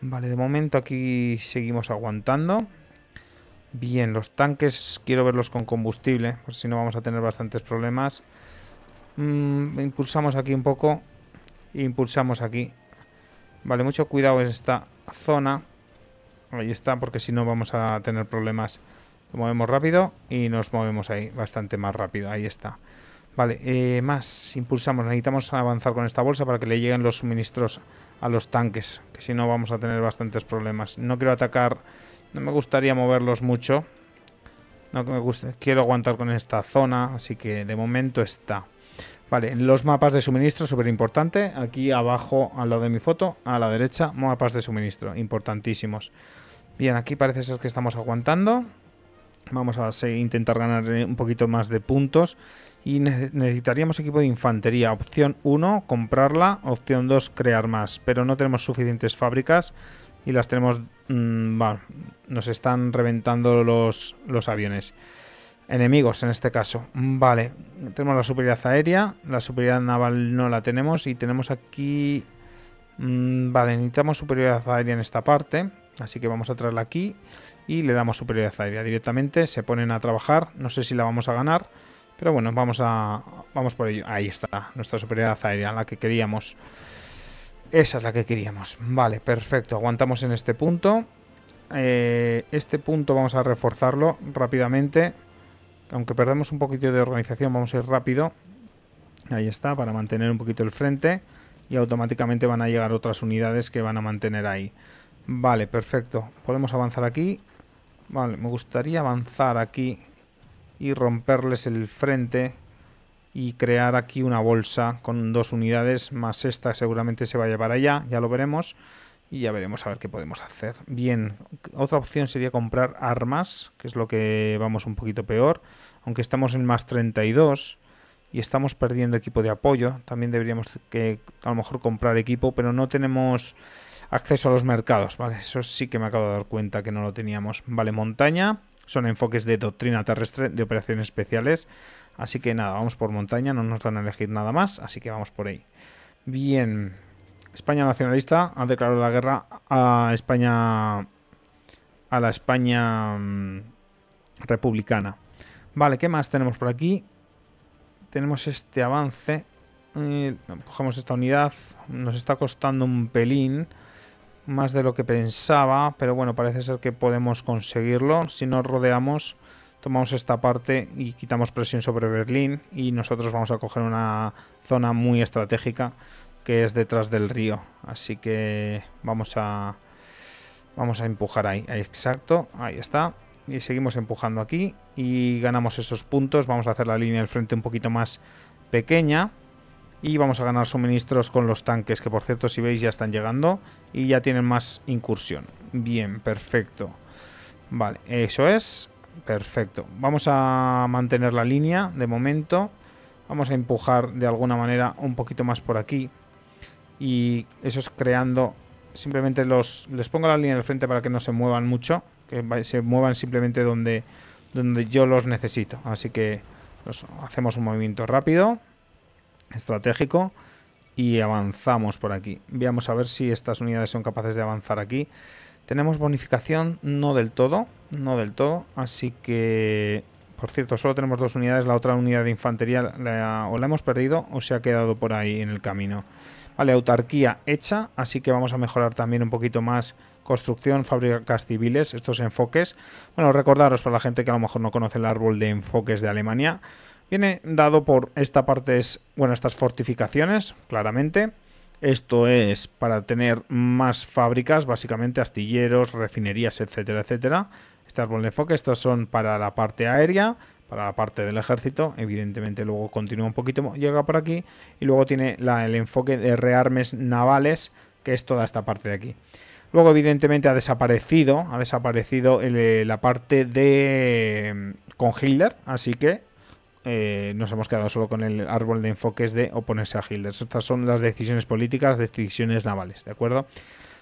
Vale, de momento aquí seguimos aguantando. Bien, los tanques quiero verlos con combustible, por si no vamos a tener bastantes problemas. Mm, impulsamos aquí un poco. E impulsamos aquí. Vale, mucho cuidado en esta zona. Ahí está, porque si no vamos a tener problemas. Lo movemos rápido y nos movemos ahí bastante más rápido. Ahí está. Vale, eh, más impulsamos. Necesitamos avanzar con esta bolsa para que le lleguen los suministros a los tanques. Que si no vamos a tener bastantes problemas. No quiero atacar. No me gustaría moverlos mucho. No me gusta. Quiero aguantar con esta zona. Así que de momento está. Vale, los mapas de suministro, súper importante. Aquí abajo, al lado de mi foto, a la derecha, mapas de suministro, importantísimos. Bien, aquí parece ser que estamos aguantando. Vamos a intentar ganar eh, un poquito más de puntos. Y necesitaríamos equipo de infantería. Opción 1, comprarla. Opción 2, crear más. Pero no tenemos suficientes fábricas. Y las tenemos... Mm, nos están reventando los, los aviones. Enemigos en este caso. Vale. Tenemos la superioridad aérea. La superioridad naval no la tenemos. Y tenemos aquí... Mm, vale, necesitamos superioridad aérea en esta parte. Así que vamos a traerla aquí y le damos superioridad aérea directamente. Se ponen a trabajar. No sé si la vamos a ganar. Pero bueno, vamos a vamos por ello. Ahí está, nuestra superioridad aérea, la que queríamos. Esa es la que queríamos. Vale, perfecto. Aguantamos en este punto. Eh, este punto vamos a reforzarlo rápidamente. Aunque perdamos un poquito de organización, vamos a ir rápido. Ahí está, para mantener un poquito el frente. Y automáticamente van a llegar otras unidades que van a mantener ahí. Vale, perfecto. Podemos avanzar aquí. Vale, me gustaría avanzar aquí y romperles el frente y crear aquí una bolsa con dos unidades, más esta seguramente se va a llevar allá, ya lo veremos. Y ya veremos a ver qué podemos hacer. Bien, otra opción sería comprar armas, que es lo que vamos un poquito peor. Aunque estamos en más 32 y estamos perdiendo equipo de apoyo, también deberíamos que a lo mejor comprar equipo, pero no tenemos Acceso a los mercados, vale, eso sí que me acabo de dar cuenta que no lo teníamos. Vale, montaña, son enfoques de doctrina terrestre de operaciones especiales. Así que nada, vamos por montaña, no nos dan a elegir nada más, así que vamos por ahí. Bien, España nacionalista ha declarado la guerra a España... a la España mm, republicana. Vale, ¿qué más tenemos por aquí? Tenemos este avance. Eh, cogemos esta unidad. Nos está costando un pelín más de lo que pensaba, pero bueno, parece ser que podemos conseguirlo. Si nos rodeamos, tomamos esta parte y quitamos presión sobre Berlín y nosotros vamos a coger una zona muy estratégica que es detrás del río. Así que vamos a vamos a empujar ahí, ahí exacto, ahí está. Y seguimos empujando aquí y ganamos esos puntos. Vamos a hacer la línea del frente un poquito más pequeña y vamos a ganar suministros con los tanques, que por cierto, si veis, ya están llegando y ya tienen más incursión. Bien, perfecto. Vale, eso es. Perfecto. Vamos a mantener la línea de momento. Vamos a empujar de alguna manera un poquito más por aquí. Y eso es creando... Simplemente los, les pongo la línea del frente para que no se muevan mucho. Que se muevan simplemente donde, donde yo los necesito. Así que hacemos un movimiento rápido estratégico y avanzamos por aquí. Veamos a ver si estas unidades son capaces de avanzar aquí. Tenemos bonificación, no del todo, no del todo, así que... Por cierto, solo tenemos dos unidades, la otra unidad de infantería o la hemos perdido o se ha quedado por ahí en el camino. Vale, autarquía hecha, así que vamos a mejorar también un poquito más construcción, fábricas civiles, estos enfoques. Bueno, recordaros para la gente que a lo mejor no conoce el árbol de enfoques de Alemania, Viene dado por esta parte es, bueno, estas fortificaciones, claramente. Esto es para tener más fábricas, básicamente astilleros, refinerías, etcétera, etcétera. Este árbol de enfoque, estos son para la parte aérea, para la parte del ejército. Evidentemente luego continúa un poquito, llega por aquí. Y luego tiene el enfoque de rearmes navales, que es toda esta parte de aquí. Luego, evidentemente, ha desaparecido. Ha desaparecido eh, la parte de mm, con Hitler, Así que eh, nos hemos quedado solo con el árbol de enfoques de oponerse a Hilders Estas son las decisiones políticas, las decisiones navales, ¿de acuerdo?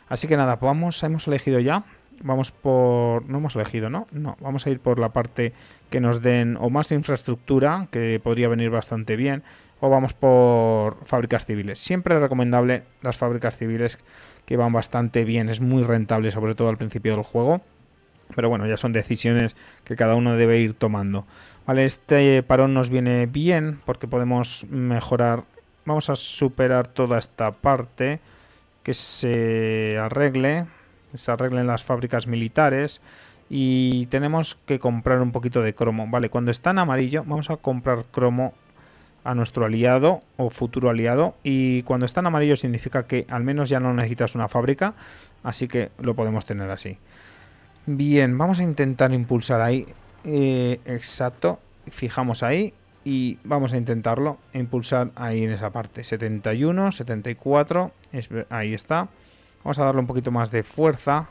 Así que nada, vamos, hemos elegido ya. Vamos por. No hemos elegido, ¿no? No, vamos a ir por la parte que nos den o más infraestructura, que podría venir bastante bien, o vamos por fábricas civiles. Siempre es recomendable las fábricas civiles que van bastante bien, es muy rentable, sobre todo al principio del juego. Pero bueno, ya son decisiones que cada uno debe ir tomando. Vale, este parón nos viene bien porque podemos mejorar. Vamos a superar toda esta parte que se arregle, se arreglen las fábricas militares y tenemos que comprar un poquito de cromo. Vale, cuando está en amarillo vamos a comprar cromo a nuestro aliado o futuro aliado y cuando está en amarillo significa que al menos ya no necesitas una fábrica, así que lo podemos tener así. Bien, vamos a intentar impulsar ahí. Eh, exacto. Fijamos ahí y vamos a intentarlo. Impulsar ahí en esa parte. 71, 74. ahí está. Vamos a darle un poquito más de fuerza.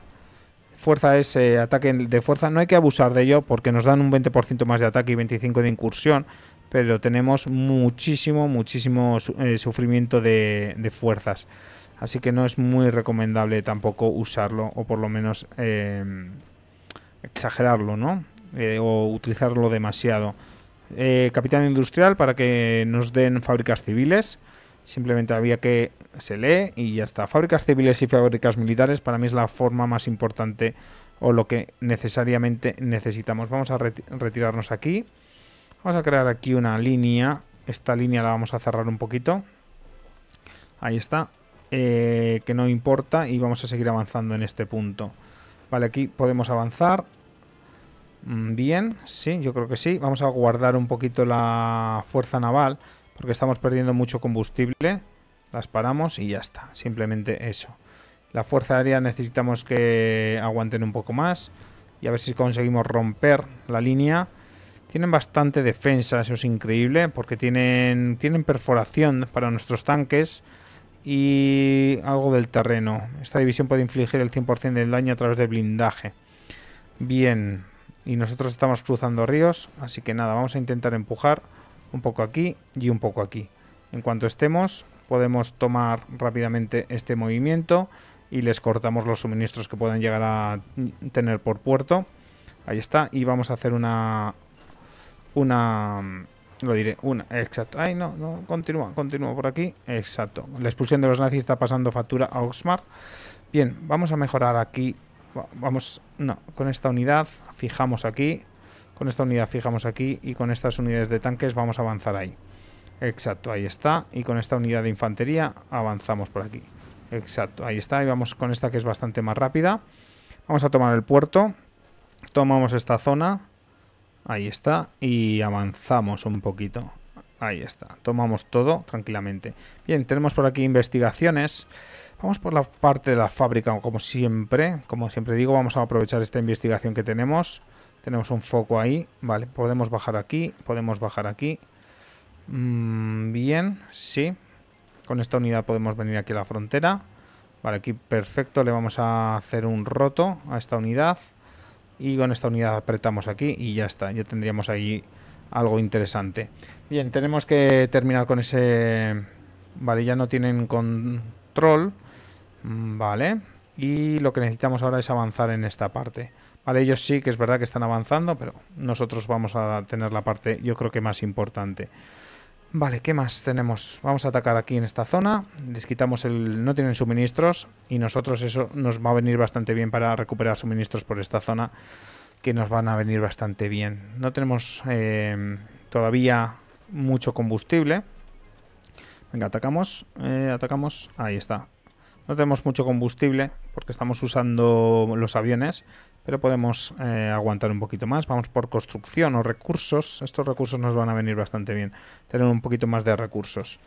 Fuerza es eh, ataque de fuerza. No hay que abusar de ello porque nos dan un 20% más de ataque y 25% de incursión. Pero tenemos muchísimo, muchísimo eh, sufrimiento de fuerzas. Así que no es muy recomendable tampoco usarlo o por lo menos eh, exagerarlo, ¿no? Eh, o utilizarlo demasiado. Eh, capitán industrial para que nos den fábricas civiles. Simplemente había que se lee y ya está. Fábricas civiles y fábricas militares para mí es la forma más importante o lo que necesariamente necesitamos. Vamos a retirarnos aquí. Vamos a crear aquí una línea. Esta línea la vamos a cerrar un poquito. Ahí está. Eh, que no importa y vamos a seguir avanzando en este punto. Vale, aquí podemos avanzar. Mm, bien, sí, yo creo que sí. Vamos a guardar un poquito la fuerza naval porque estamos perdiendo mucho combustible. Las paramos y ya está, simplemente eso. La fuerza aérea necesitamos que aguanten un poco más y a ver si conseguimos romper la línea. Tienen bastante defensa, eso es increíble, porque tienen, tienen perforación para nuestros tanques y algo del terreno. Esta división puede infligir el 100% del daño a través de blindaje. Bien, y nosotros estamos cruzando ríos, así que nada, vamos a intentar empujar un poco aquí y un poco aquí. En cuanto estemos, podemos tomar rápidamente este movimiento y les cortamos los suministros que puedan llegar a tener por puerto. Ahí está, y vamos a hacer una... una lo diré, una, exacto. Ay, no, no, continúa, continúa por aquí. Exacto. La expulsión de los nazis está pasando factura a Oxmar. Bien, vamos a mejorar aquí. Vamos, no, con esta unidad fijamos aquí. Con esta unidad fijamos aquí y con estas unidades de tanques vamos a avanzar ahí. Exacto, ahí está. Y con esta unidad de infantería avanzamos por aquí. Exacto, ahí está. Y vamos con esta que es bastante más rápida. Vamos a tomar el puerto. Tomamos esta zona. Ahí está. Y avanzamos un poquito. Ahí está. Tomamos todo tranquilamente. Bien, tenemos por aquí investigaciones. Vamos por la parte de la fábrica, como siempre. Como siempre digo, vamos a aprovechar esta investigación que tenemos. Tenemos un foco ahí. Vale, podemos bajar aquí. Podemos bajar aquí. Mm, bien, sí. Con esta unidad podemos venir aquí a la frontera. Vale, aquí perfecto. Le vamos a hacer un roto a esta unidad y con esta unidad apretamos aquí y ya está, ya tendríamos ahí algo interesante. Bien, tenemos que terminar con ese... Vale, ya no tienen control, mm, vale, y lo que necesitamos ahora es avanzar en esta parte. Vale, ellos sí que es verdad que están avanzando, pero nosotros vamos a tener la parte yo creo que más importante. Vale, ¿qué más tenemos? Vamos a atacar aquí en esta zona. Les quitamos el... No tienen suministros. Y nosotros eso nos va a venir bastante bien para recuperar suministros por esta zona. Que nos van a venir bastante bien. No tenemos eh, todavía mucho combustible. Venga, atacamos. Eh, atacamos. Ahí está. No tenemos mucho combustible porque estamos usando los aviones, pero podemos eh, aguantar un poquito más. Vamos por construcción o recursos. Estos recursos nos van a venir bastante bien, tener un poquito más de recursos.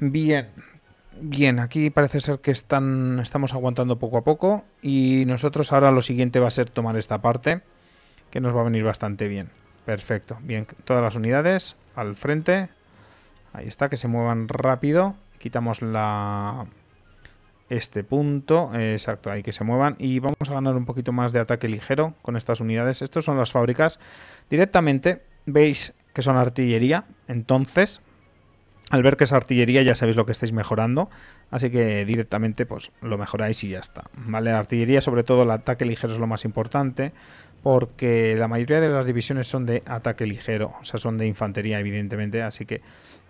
Bien, bien, aquí parece ser que están, estamos aguantando poco a poco y nosotros ahora lo siguiente va a ser tomar esta parte, que nos va a venir bastante bien. Perfecto, bien, todas las unidades al frente. Ahí está, que se muevan rápido. Quitamos la este punto, eh, exacto, ahí que se muevan y vamos a ganar un poquito más de ataque ligero con estas unidades. Estos son las fábricas directamente, veis que son artillería, entonces al ver que es artillería ya sabéis lo que estáis mejorando, así que directamente pues lo mejoráis y ya está. Vale, la artillería, sobre todo el ataque ligero es lo más importante, porque la mayoría de las divisiones son de ataque ligero, o sea, son de infantería evidentemente, así que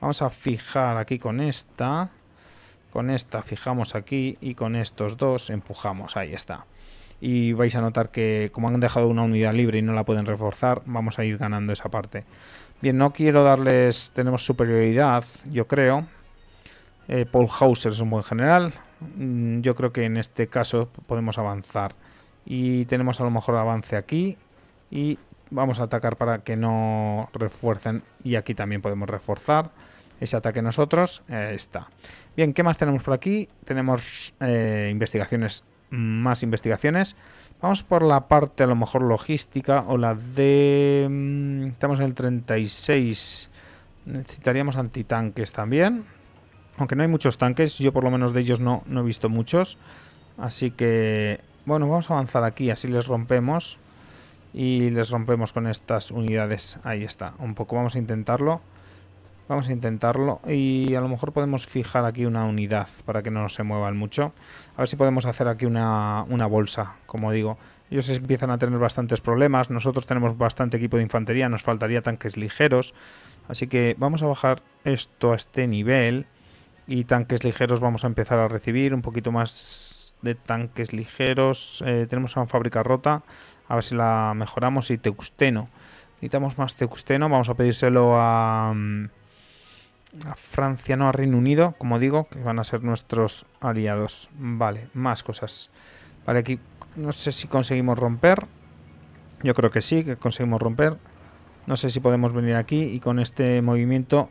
vamos a fijar aquí con esta con esta fijamos aquí y con estos dos empujamos. Ahí está. Y vais a notar que como han dejado una unidad libre y no la pueden reforzar, vamos a ir ganando esa parte. Bien, no quiero darles... Tenemos superioridad, yo creo. Eh, Paul Hauser es un buen general. Mm, yo creo que en este caso podemos avanzar. Y tenemos a lo mejor avance aquí. Y vamos a atacar para que no refuercen. Y aquí también podemos reforzar ese ataque nosotros. Eh, está. Bien, ¿qué más tenemos por aquí? Tenemos eh, investigaciones, más investigaciones. Vamos por la parte a lo mejor logística o la de... Mm, estamos en el 36. Necesitaríamos antitanques también. Aunque no hay muchos tanques, yo por lo menos de ellos no, no he visto muchos. Así que... Bueno, vamos a avanzar aquí, así les rompemos. Y les rompemos con estas unidades. Ahí está, un poco. Vamos a intentarlo. Vamos a intentarlo y a lo mejor podemos fijar aquí una unidad para que no se muevan mucho. A ver si podemos hacer aquí una, bolsa, como digo. Ellos empiezan a tener bastantes problemas, nosotros tenemos bastante equipo de infantería, nos faltaría tanques ligeros. Así que vamos a bajar esto a este nivel y tanques ligeros vamos a empezar a recibir un poquito más de tanques ligeros. Eh, tenemos una fábrica rota, a ver si la mejoramos y teusteno. Necesitamos más teusteno. vamos a pedírselo a... Mm, a Francia, no a Reino Unido, como digo, que van a ser nuestros aliados. Vale, más cosas. Vale, aquí no sé si conseguimos romper. Yo creo que sí, que conseguimos romper. No sé si podemos venir aquí y con este movimiento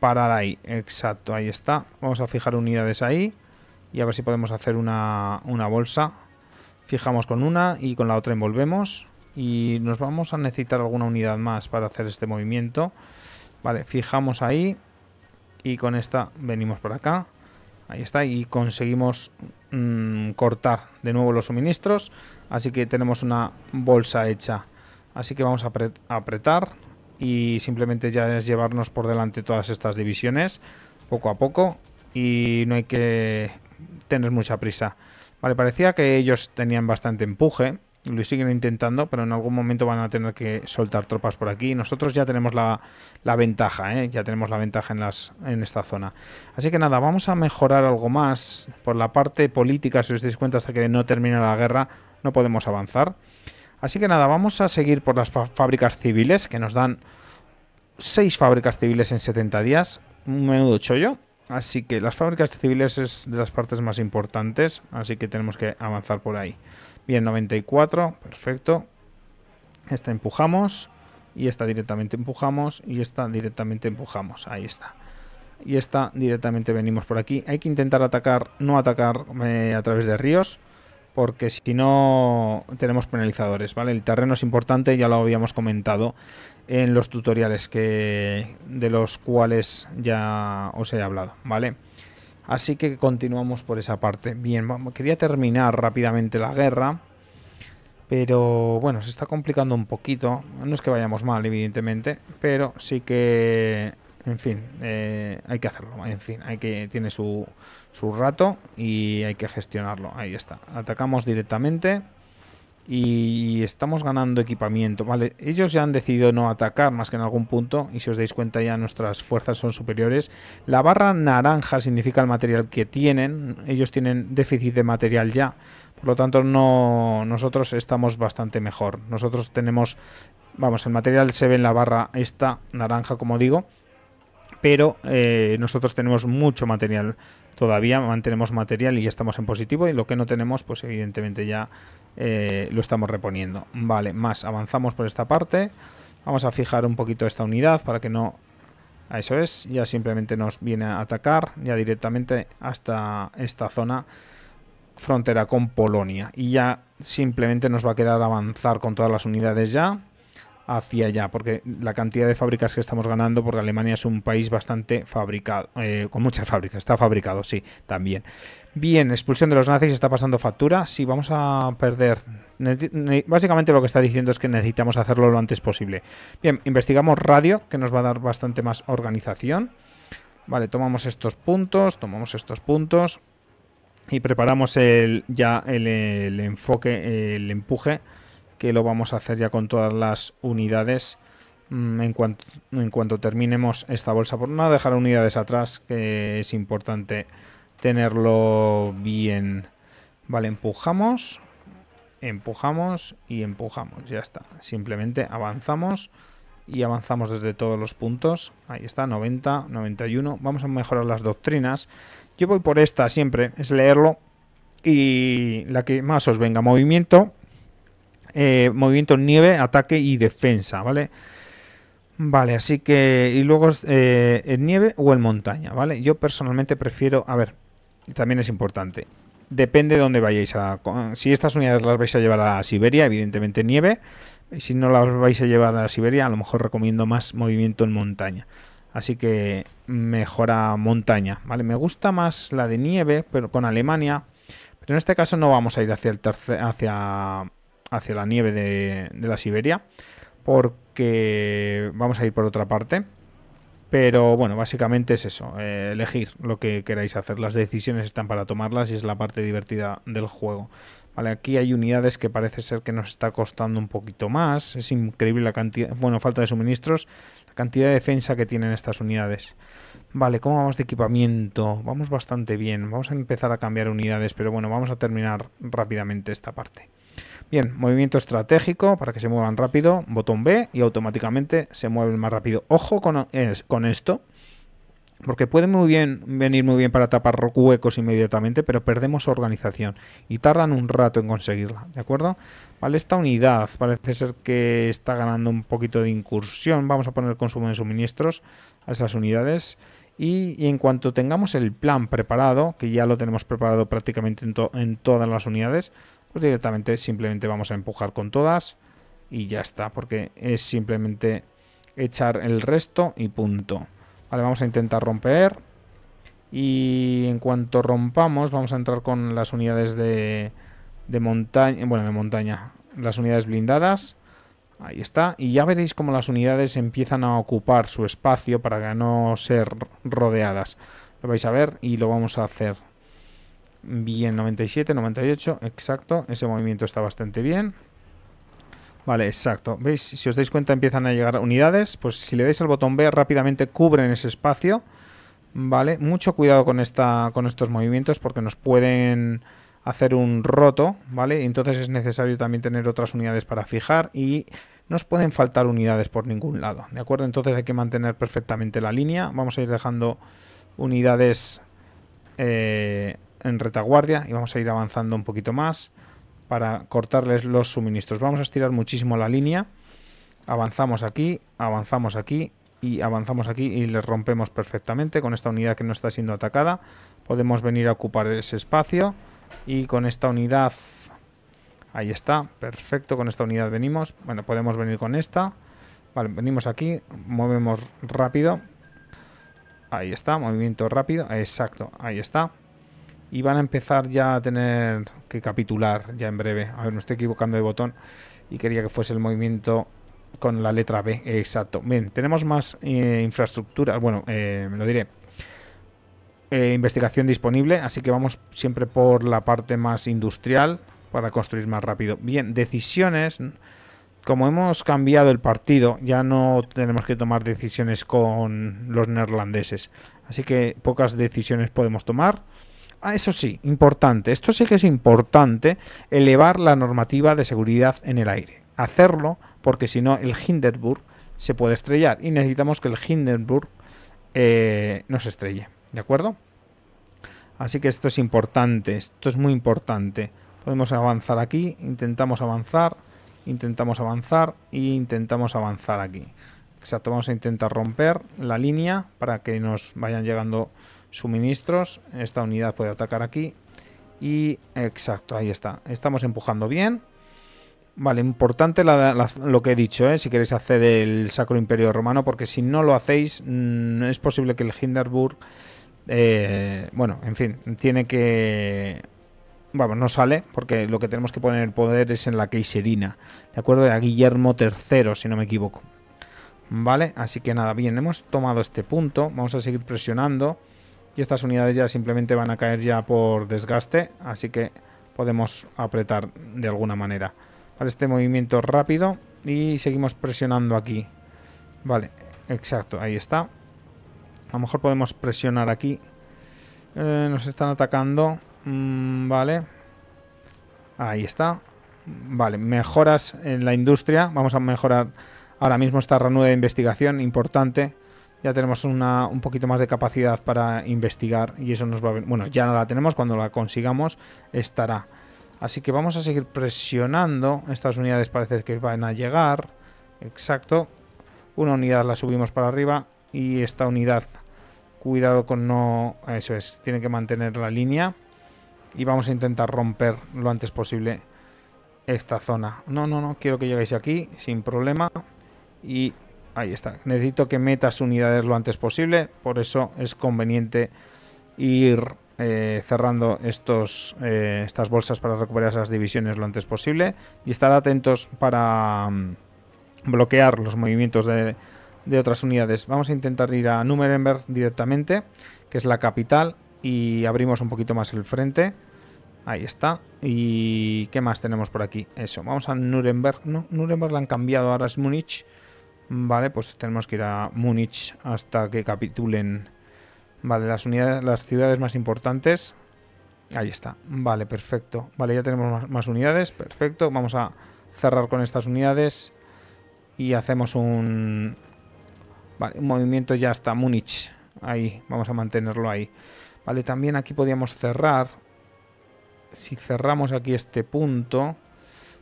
parar ahí. Exacto, ahí está. Vamos a fijar unidades ahí y a ver si podemos hacer una, una bolsa. Fijamos con una y con la otra envolvemos. Y nos vamos a necesitar alguna unidad más para hacer este movimiento. Vale, fijamos ahí. Y con esta venimos por acá. Ahí está. Y conseguimos mm, cortar de nuevo los suministros. Así que tenemos una bolsa hecha. Así que vamos a apretar. Y simplemente ya es llevarnos por delante todas estas divisiones. Poco a poco. Y no hay que tener mucha prisa. Vale, parecía que ellos tenían bastante empuje. Lo siguen intentando, pero en algún momento van a tener que soltar tropas por aquí. Nosotros ya tenemos la, ventaja, ¿eh? ya tenemos la ventaja en, esta zona. Así que nada, vamos a mejorar algo más. Por la parte política, si os dais cuenta, hasta que no termine la guerra, no podemos avanzar. Así que nada, vamos a seguir por las fábricas civiles, que nos dan 6 fábricas civiles en 70 días. Un menudo chollo. Así que las fábricas civiles es de las partes más importantes, así que tenemos que avanzar por ahí. Bien, 94, perfecto. Esta empujamos y esta directamente empujamos y esta directamente empujamos. Ahí está. Y esta directamente venimos por aquí. Hay que intentar atacar, no atacar eh, a través de ríos porque si no tenemos penalizadores, ¿vale? El terreno es importante, ya lo habíamos comentado en los tutoriales que de los cuales ya os he hablado, ¿vale? Así que continuamos por esa parte. Bien, quería terminar rápidamente la guerra. Pero bueno, se está complicando un poquito. No es que vayamos mal, evidentemente. Pero sí que... En fin, eh, hay que hacerlo. En fin, tiene su, su rato y hay que gestionarlo. Ahí está. Atacamos directamente y estamos ganando equipamiento. Vale, ellos ya han decidido no atacar más que en algún punto y si os dais cuenta ya nuestras fuerzas son superiores. La barra naranja significa el material que tienen, ellos tienen déficit de material ya, por lo tanto nosotros estamos bastante mejor. Nosotros tenemos, vamos, el material se ve en la barra esta naranja como digo, pero eh, nosotros tenemos mucho material todavía, mantenemos material y ya estamos en positivo y lo que no tenemos pues evidentemente ya eh, lo estamos reponiendo. Vale, más avanzamos por esta parte. Vamos a fijar un poquito esta unidad para que no... A eso es, ya simplemente nos viene a atacar ya directamente hasta esta zona frontera con Polonia. Y ya simplemente nos va a quedar avanzar con todas las unidades ya hacia allá, porque la cantidad de fábricas que estamos ganando, porque Alemania es un país bastante fabricado, eh, con muchas fábricas, está fabricado, sí, también. Bien, expulsión de los nazis está pasando factura, sí, vamos a perder. Básicamente lo que está diciendo es que necesitamos hacerlo lo antes posible. Bien, investigamos radio, que nos va a dar bastante más organización. Vale, tomamos estos puntos, tomamos estos puntos y preparamos el, ya el enfoque, el empuje que lo vamos a hacer ya con todas las unidades. Mm, en cuanto, en cuanto terminemos esta bolsa, por no dejar unidades atrás, que es importante tenerlo bien. Vale, empujamos, empujamos y empujamos. Ya está. Simplemente avanzamos y avanzamos desde todos los puntos. Ahí está, 90, 91. Vamos a mejorar las doctrinas. Yo voy por esta siempre, es leerlo y la que más os venga. Movimiento, eh, movimiento en nieve, ataque y defensa, ¿vale? Vale, así que... Y luego eh, en nieve o en montaña, ¿vale? Yo personalmente prefiero... A ver, también es importante. Depende de dónde vayáis a... Si estas unidades las vais a llevar a Siberia, evidentemente nieve. Y si no las vais a llevar a Siberia, a lo mejor recomiendo más movimiento en montaña. Así que mejora montaña, ¿vale? Me gusta más la de nieve, pero con Alemania. Pero en este caso no vamos a ir hacia el tercer... Hacia hacia la nieve de, la Siberia, porque vamos a ir por otra parte. Pero bueno, básicamente es eso, eh, elegir lo que queráis hacer. Las decisiones están para tomarlas y es la parte divertida del juego. Vale, aquí hay unidades que parece ser que nos está costando un poquito más. Es increíble la cantidad, bueno, falta de suministros, la cantidad de defensa que tienen estas unidades. Vale, ¿cómo vamos de equipamiento? Vamos bastante bien. Vamos a empezar a cambiar unidades, pero bueno, vamos a terminar rápidamente esta parte. Bien, movimiento estratégico para que se muevan rápido, botón B y automáticamente se mueven más rápido. Ojo con, con esto, porque puede muy bien venir muy bien para tapar huecos inmediatamente, pero perdemos organización y tardan un rato en conseguirla, ¿de acuerdo? Vale, esta unidad parece ser que está ganando un poquito de incursión. Vamos a poner consumo de suministros a esas unidades. Y, en cuanto tengamos el plan preparado, que ya lo tenemos preparado prácticamente en todas las unidades, pues directamente simplemente vamos a empujar con todas y ya está, porque es simplemente echar el resto y punto. Vale, vamos a intentar romper y en cuanto rompamos vamos a entrar con las unidades de, montaña, bueno, de montaña, las unidades blindadas. Ahí está. Y ya veréis cómo las unidades empiezan a ocupar su espacio para no ser rodeadas. Lo vais a ver y lo vamos a hacer. Bien, 97, 98, exacto. Ese movimiento está bastante bien. Vale, exacto. ¿Veis? Si os dais cuenta empiezan a llegar unidades. Pues si le dais al botón B rápidamente cubren ese espacio. Vale, mucho cuidado con, esta, con estos movimientos porque nos pueden hacer un roto, ¿vale? Entonces es necesario también tener otras unidades para fijar y nos pueden faltar unidades por ningún lado, ¿de acuerdo? Entonces hay que mantener perfectamente la línea. Vamos a ir dejando unidades eh, en retaguardia y vamos a ir avanzando un poquito más para cortarles los suministros. Vamos a estirar muchísimo la línea. Avanzamos aquí, avanzamos aquí y avanzamos aquí y les rompemos perfectamente con esta unidad que no está siendo atacada. Podemos venir a ocupar ese espacio y con esta unidad... Ahí está, perfecto, con esta unidad venimos. Bueno, podemos venir con esta. Vale, venimos aquí, movemos rápido. Ahí está, movimiento rápido, exacto, ahí está y van a empezar ya a tener que capitular ya en breve. A ver, me estoy equivocando de botón y quería que fuese el movimiento con la letra B, exacto. Bien, tenemos más eh, infraestructura, bueno, eh, me lo diré. Eh, investigación disponible, así que vamos siempre por la parte más industrial para construir más rápido. Bien, decisiones. Como hemos cambiado el partido, ya no tenemos que tomar decisiones con los neerlandeses. Así que pocas decisiones podemos tomar. Ah, eso sí, importante, esto sí que es importante, elevar la normativa de seguridad en el aire. Hacerlo porque si no el Hindenburg se puede estrellar y necesitamos que el Hindenburg eh, no se estrelle. ¿De acuerdo? Así que esto es importante, esto es muy importante. Podemos avanzar aquí, intentamos avanzar, intentamos avanzar e intentamos avanzar aquí. Exacto, vamos a intentar romper la línea para que nos vayan llegando suministros. Esta unidad puede atacar aquí. Y exacto, ahí está. Estamos empujando bien. Vale, importante lo que he dicho, eh, si queréis hacer el Sacro Imperio Romano, porque si no lo hacéis, no mm, es posible que el Hindenburg, eh, bueno, en fin, tiene que... Vamos, no sale, porque lo que tenemos que poner en poder es en la Keiserina, ¿de acuerdo? A Guillermo III, si no me equivoco. Vale, así que nada, bien, hemos tomado este punto, vamos a seguir presionando y estas unidades ya simplemente van a caer ya por desgaste, así que podemos apretar de alguna manera. Para este movimiento rápido y seguimos presionando aquí. Vale, exacto, ahí está. A lo mejor podemos presionar aquí. Eh, nos están atacando. Mm, vale. Ahí está. Vale, mejoras en la industria. Vamos a mejorar ahora mismo esta ranura de investigación importante ya tenemos una, un poquito más de capacidad para investigar y eso nos va a... Bueno, ya no la tenemos, cuando la consigamos estará. Así que vamos a seguir presionando. Estas unidades parece que van a llegar. Exacto. Una unidad la subimos para arriba y esta unidad, cuidado con no... Eso es, tiene que mantener la línea. Y vamos a intentar romper lo antes posible esta zona. No, no, no, quiero que lleguéis aquí sin problema. Y Ahí está. Necesito que metas unidades lo antes posible. Por eso es conveniente ir eh, cerrando estos, eh, estas bolsas para recuperar esas divisiones lo antes posible. Y estar atentos para mm, bloquear los movimientos de, otras unidades. Vamos a intentar ir a Núremberg directamente, que es la capital. Y abrimos un poquito más el frente. Ahí está. ¿Y qué más tenemos por aquí? Eso, vamos a Nuremberg. No, Nuremberg la han cambiado, ahora es Múnich. Vale, pues tenemos que ir a Múnich hasta que capitulen. Vale, las unidades, las ciudades más importantes. Ahí está. Vale, perfecto. Vale, ya tenemos más, unidades. Perfecto. Vamos a cerrar con estas unidades. Y hacemos un... un movimiento ya hasta Múnich. Ahí, vamos a mantenerlo ahí. Vale, también aquí podíamos cerrar. Si cerramos aquí este punto...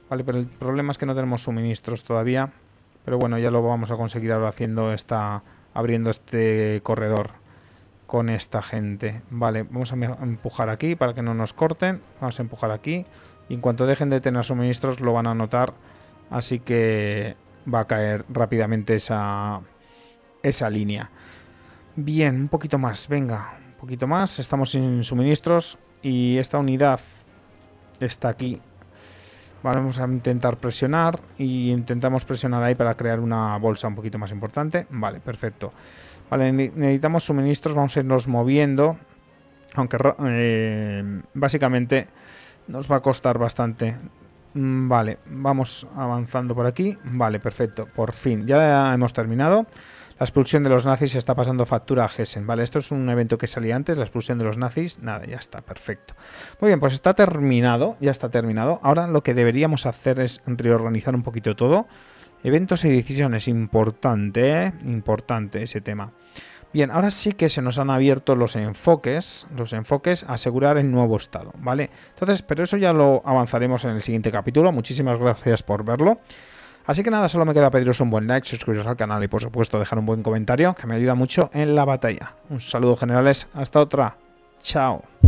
Vale, pero el problema es que no tenemos suministros todavía. Pero bueno, ya lo vamos a conseguir ahora haciendo esta, abriendo este corredor con esta gente. Vale, vamos a empujar aquí para que no nos corten. Vamos a empujar aquí. Y en cuanto dejen de tener suministros lo van a notar. Así que va a caer rápidamente esa, esa línea. Bien, un poquito más, venga. Un poquito más. Estamos sin suministros. Y esta unidad está aquí Vamos a intentar presionar y intentamos presionar ahí para crear una bolsa un poquito más importante. Vale, perfecto. Vale, necesitamos suministros, vamos a irnos moviendo. Aunque eh, básicamente nos va a costar bastante. Mm, vale, vamos avanzando por aquí. Vale, perfecto. Por fin, ya hemos terminado. La expulsión de los nazis está pasando factura a Hessen, ¿vale? Esto es un evento que salía antes, la expulsión de los nazis, nada, ya está, perfecto. Muy bien, pues está terminado, ya está terminado. Ahora lo que deberíamos hacer es reorganizar un poquito todo. Eventos y decisiones, importante, importante ese tema. Bien, ahora sí que se nos han abierto los enfoques, los enfoques a asegurar el nuevo estado, ¿vale? Entonces, pero eso ya lo avanzaremos en el siguiente capítulo. Muchísimas gracias por verlo. Así que nada, solo me queda pediros un buen like, suscribiros al canal y por supuesto dejar un buen comentario que me ayuda mucho en la batalla. Un saludo generales, hasta otra. Chao.